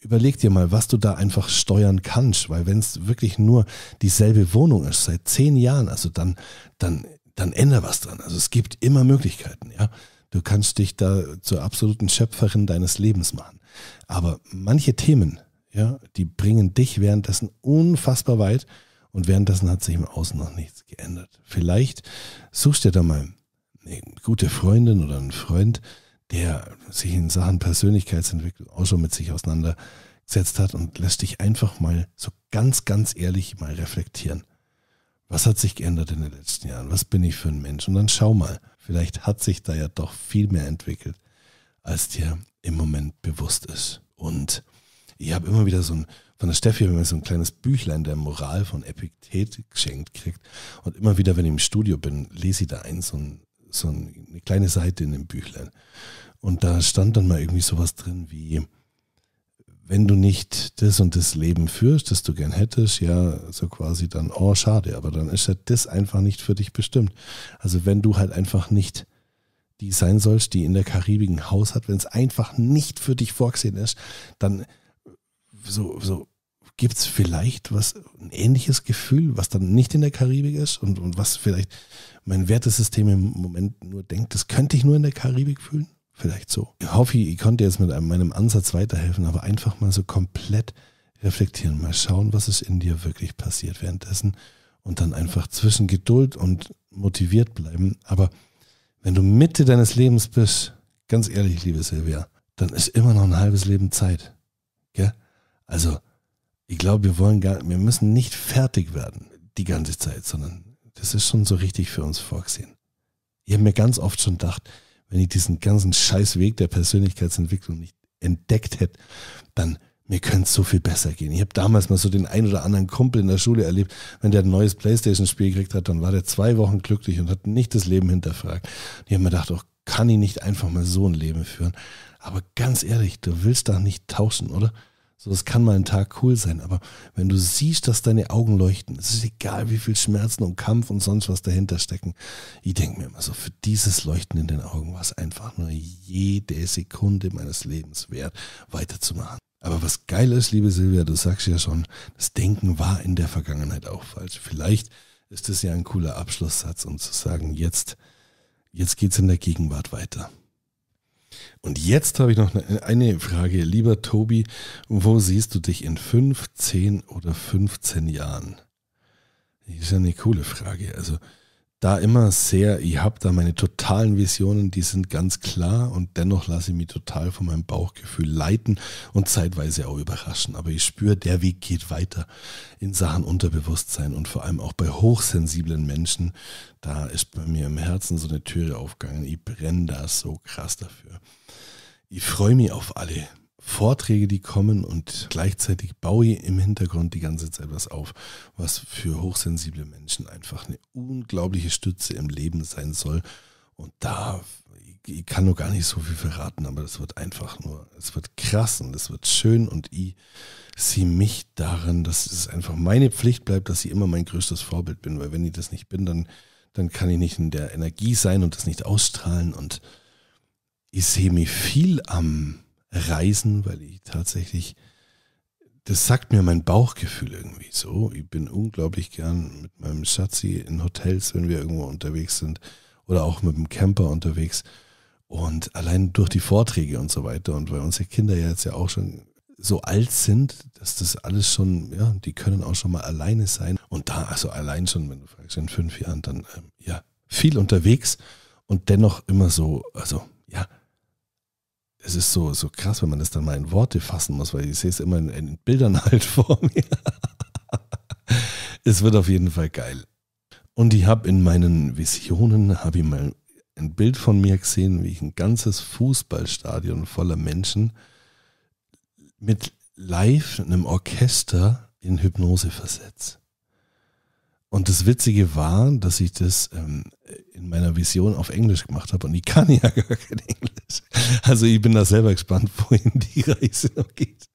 überleg dir mal, was du da einfach steuern kannst, weil wenn es wirklich nur dieselbe Wohnung ist seit zehn Jahren, also dann, dann, dann änder was dran. Also es gibt immer Möglichkeiten, ja. Du kannst dich da zur absoluten Schöpferin deines Lebens machen. Aber manche Themen, ja, die bringen dich währenddessen unfassbar weit und währenddessen hat sich im Außen noch nichts geändert. Vielleicht suchst du dir da mal eine gute Freundin oder ein Freund, der sich in Sachen Persönlichkeitsentwicklung auch schon mit sich auseinandergesetzt hat und lässt dich einfach mal so ganz, ganz ehrlich mal reflektieren. Was hat sich geändert in den letzten Jahren? Was bin ich für ein Mensch? Und dann schau mal, vielleicht hat sich da ja doch viel mehr entwickelt, als dir im Moment bewusst ist. Und ich habe immer wieder so ein, von der Steffi immer so ein kleines Büchlein der Moral von Epiktet geschenkt kriegt. Und immer wieder, wenn ich im Studio bin, lese ich da eins und so eine kleine Seite in dem Büchlein. Und da stand dann mal irgendwie sowas drin wie, wenn du nicht das und das Leben führst, das du gern hättest, ja, so quasi dann, oh, schade, aber dann ist ja das einfach nicht für dich bestimmt. Also wenn du halt einfach nicht die sein sollst, die in der Karibik ein Haus hat, wenn es einfach nicht für dich vorgesehen ist, dann so, so gibt es vielleicht was, ein ähnliches Gefühl, was dann nicht in der Karibik ist und, und was vielleicht mein Wertesystem im Moment nur denkt, das könnte ich nur in der Karibik fühlen? Vielleicht so. Ich hoffe, ich konnte jetzt mit einem, meinem Ansatz weiterhelfen, aber einfach mal so komplett reflektieren, mal schauen, was ist in dir wirklich passiert währenddessen und dann einfach zwischen Geduld und motiviert bleiben. Aber wenn du Mitte deines Lebens bist, ganz ehrlich, liebe Silvia, dann ist immer noch ein halbes Leben Zeit. Gell? Also, ich glaube, wir wollen gar, wir müssen nicht fertig werden die ganze Zeit, sondern das ist schon so richtig für uns vorgesehen. Ich habe mir ganz oft schon gedacht, wenn ich diesen ganzen Scheißweg der Persönlichkeitsentwicklung nicht entdeckt hätte, dann mir könnte es so viel besser gehen. Ich habe damals mal so den ein oder anderen Kumpel in der Schule erlebt, wenn der ein neues Playstation-Spiel gekriegt hat, dann war der zwei Wochen glücklich und hat nicht das Leben hinterfragt. Und ich habe mir gedacht, oh, kann ich nicht einfach mal so ein Leben führen? Aber ganz ehrlich, du willst da nicht tauschen, oder? So, das kann mal ein Tag cool sein, aber wenn du siehst, dass deine Augen leuchten, es ist egal, wie viel Schmerzen und Kampf und sonst was dahinter stecken. Ich denke mir immer so, für dieses Leuchten in den Augen war es einfach nur jede Sekunde meines Lebens wert, weiterzumachen. Aber was geil ist, liebe Silvia, du sagst ja schon, das Denken war in der Vergangenheit auch falsch. Vielleicht ist das ja ein cooler Abschlusssatz, um zu sagen, jetzt, jetzt geht's in der Gegenwart weiter. Und jetzt habe ich noch eine Frage, lieber Tobi. Wo siehst du dich in 5, 10 oder 15 Jahren? Das ist ja eine coole Frage. Also da immer sehr, ich habe da meine totalen Visionen, die sind ganz klar und dennoch lasse ich mich total von meinem Bauchgefühl leiten und zeitweise auch überraschen. Aber ich spüre, der Weg geht weiter in Sachen Unterbewusstsein und vor allem auch bei hochsensiblen Menschen. Da ist bei mir im Herzen so eine Türe aufgegangen. Ich brenne da so krass dafür. Ich freue mich auf alle Vorträge, die kommen und gleichzeitig baue ich im Hintergrund die ganze Zeit was auf, was für hochsensible Menschen einfach eine unglaubliche Stütze im Leben sein soll. Und da, ich, ich kann noch gar nicht so viel verraten, aber das wird einfach nur, es wird krass und es wird schön und ich sehe mich darin, dass es einfach meine Pflicht bleibt, dass ich immer mein größtes Vorbild bin, weil wenn ich das nicht bin, dann, dann kann ich nicht in der Energie sein und das nicht ausstrahlen und ich sehe mich viel am Reisen, weil ich tatsächlich, das sagt mir mein Bauchgefühl irgendwie so. Ich bin unglaublich gern mit meinem Schatzi in Hotels, wenn wir irgendwo unterwegs sind oder auch mit dem Camper unterwegs. Und allein durch die Vorträge und so weiter und weil unsere Kinder jetzt ja auch schon so alt sind, dass das alles schon, ja, die können auch schon mal alleine sein. Und da, also allein schon, wenn du fragst, in fünf Jahren, dann ähm, ja, viel unterwegs und dennoch immer so, also es ist so, so krass, wenn man das dann mal in Worte fassen muss, weil ich sehe es immer in, in Bildern [laughs] halt vor mir. es wird auf jeden Fall geil. Und ich habe in meinen Visionen, habe ich mal ein Bild von mir gesehen, wie ich ein ganzes Fußballstadion voller Menschen mit live einem Orchester in Hypnose versetze. Und das Witzige war, dass ich das ähm, in meiner Vision auf Englisch gemacht habe und ich kann ja [laughs] gar kein Englisch. Also ich bin da selber gespannt, [laughs] wohin die Reise noch geht.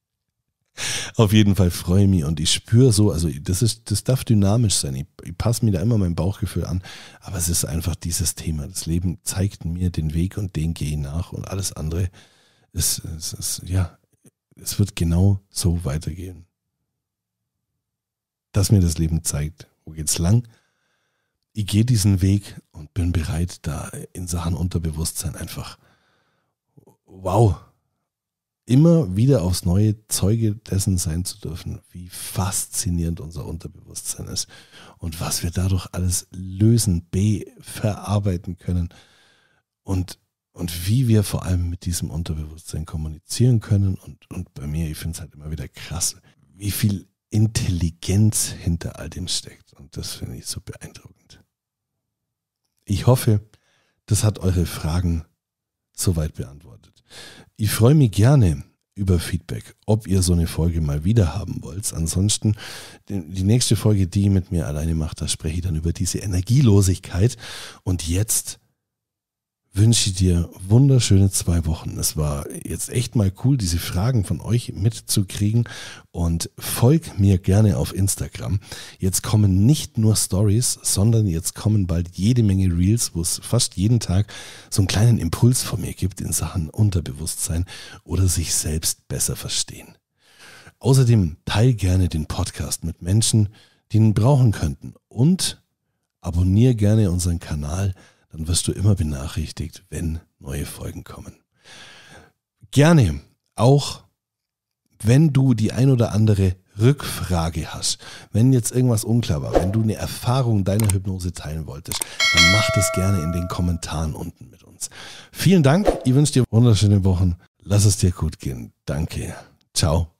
Auf jeden Fall freue ich mich und ich spüre so, also das ist, das darf dynamisch sein. Ich, ich passe mir da immer mein Bauchgefühl an, aber es ist einfach dieses Thema. Das Leben zeigt mir den Weg und den gehe ich nach und alles andere ist, ist, ist ja, es wird genau so weitergehen. Dass mir das Leben zeigt wo geht's lang? Ich gehe diesen Weg und bin bereit, da in Sachen Unterbewusstsein einfach, wow, immer wieder aufs neue Zeuge dessen sein zu dürfen, wie faszinierend unser Unterbewusstsein ist und was wir dadurch alles lösen, b, verarbeiten können und, und wie wir vor allem mit diesem Unterbewusstsein kommunizieren können. Und, und bei mir, ich finde es halt immer wieder krass, wie viel Intelligenz hinter all dem steckt. Und das finde ich so beeindruckend. Ich hoffe, das hat eure Fragen soweit beantwortet. Ich freue mich gerne über Feedback, ob ihr so eine Folge mal wieder haben wollt. Ansonsten, die nächste Folge, die ihr mit mir alleine macht, da spreche ich dann über diese Energielosigkeit. Und jetzt wünsche dir wunderschöne zwei Wochen. Es war jetzt echt mal cool, diese Fragen von euch mitzukriegen und folg mir gerne auf Instagram. Jetzt kommen nicht nur Stories, sondern jetzt kommen bald jede Menge Reels, wo es fast jeden Tag so einen kleinen Impuls von mir gibt in Sachen Unterbewusstsein oder sich selbst besser verstehen. Außerdem teil gerne den Podcast mit Menschen, die ihn brauchen könnten und abonniere gerne unseren Kanal, dann wirst du immer benachrichtigt, wenn neue Folgen kommen. Gerne auch, wenn du die ein oder andere Rückfrage hast, wenn jetzt irgendwas unklar war, wenn du eine Erfahrung deiner Hypnose teilen wolltest, dann mach das gerne in den Kommentaren unten mit uns. Vielen Dank, ich wünsche dir wunderschöne Wochen. Lass es dir gut gehen. Danke. Ciao.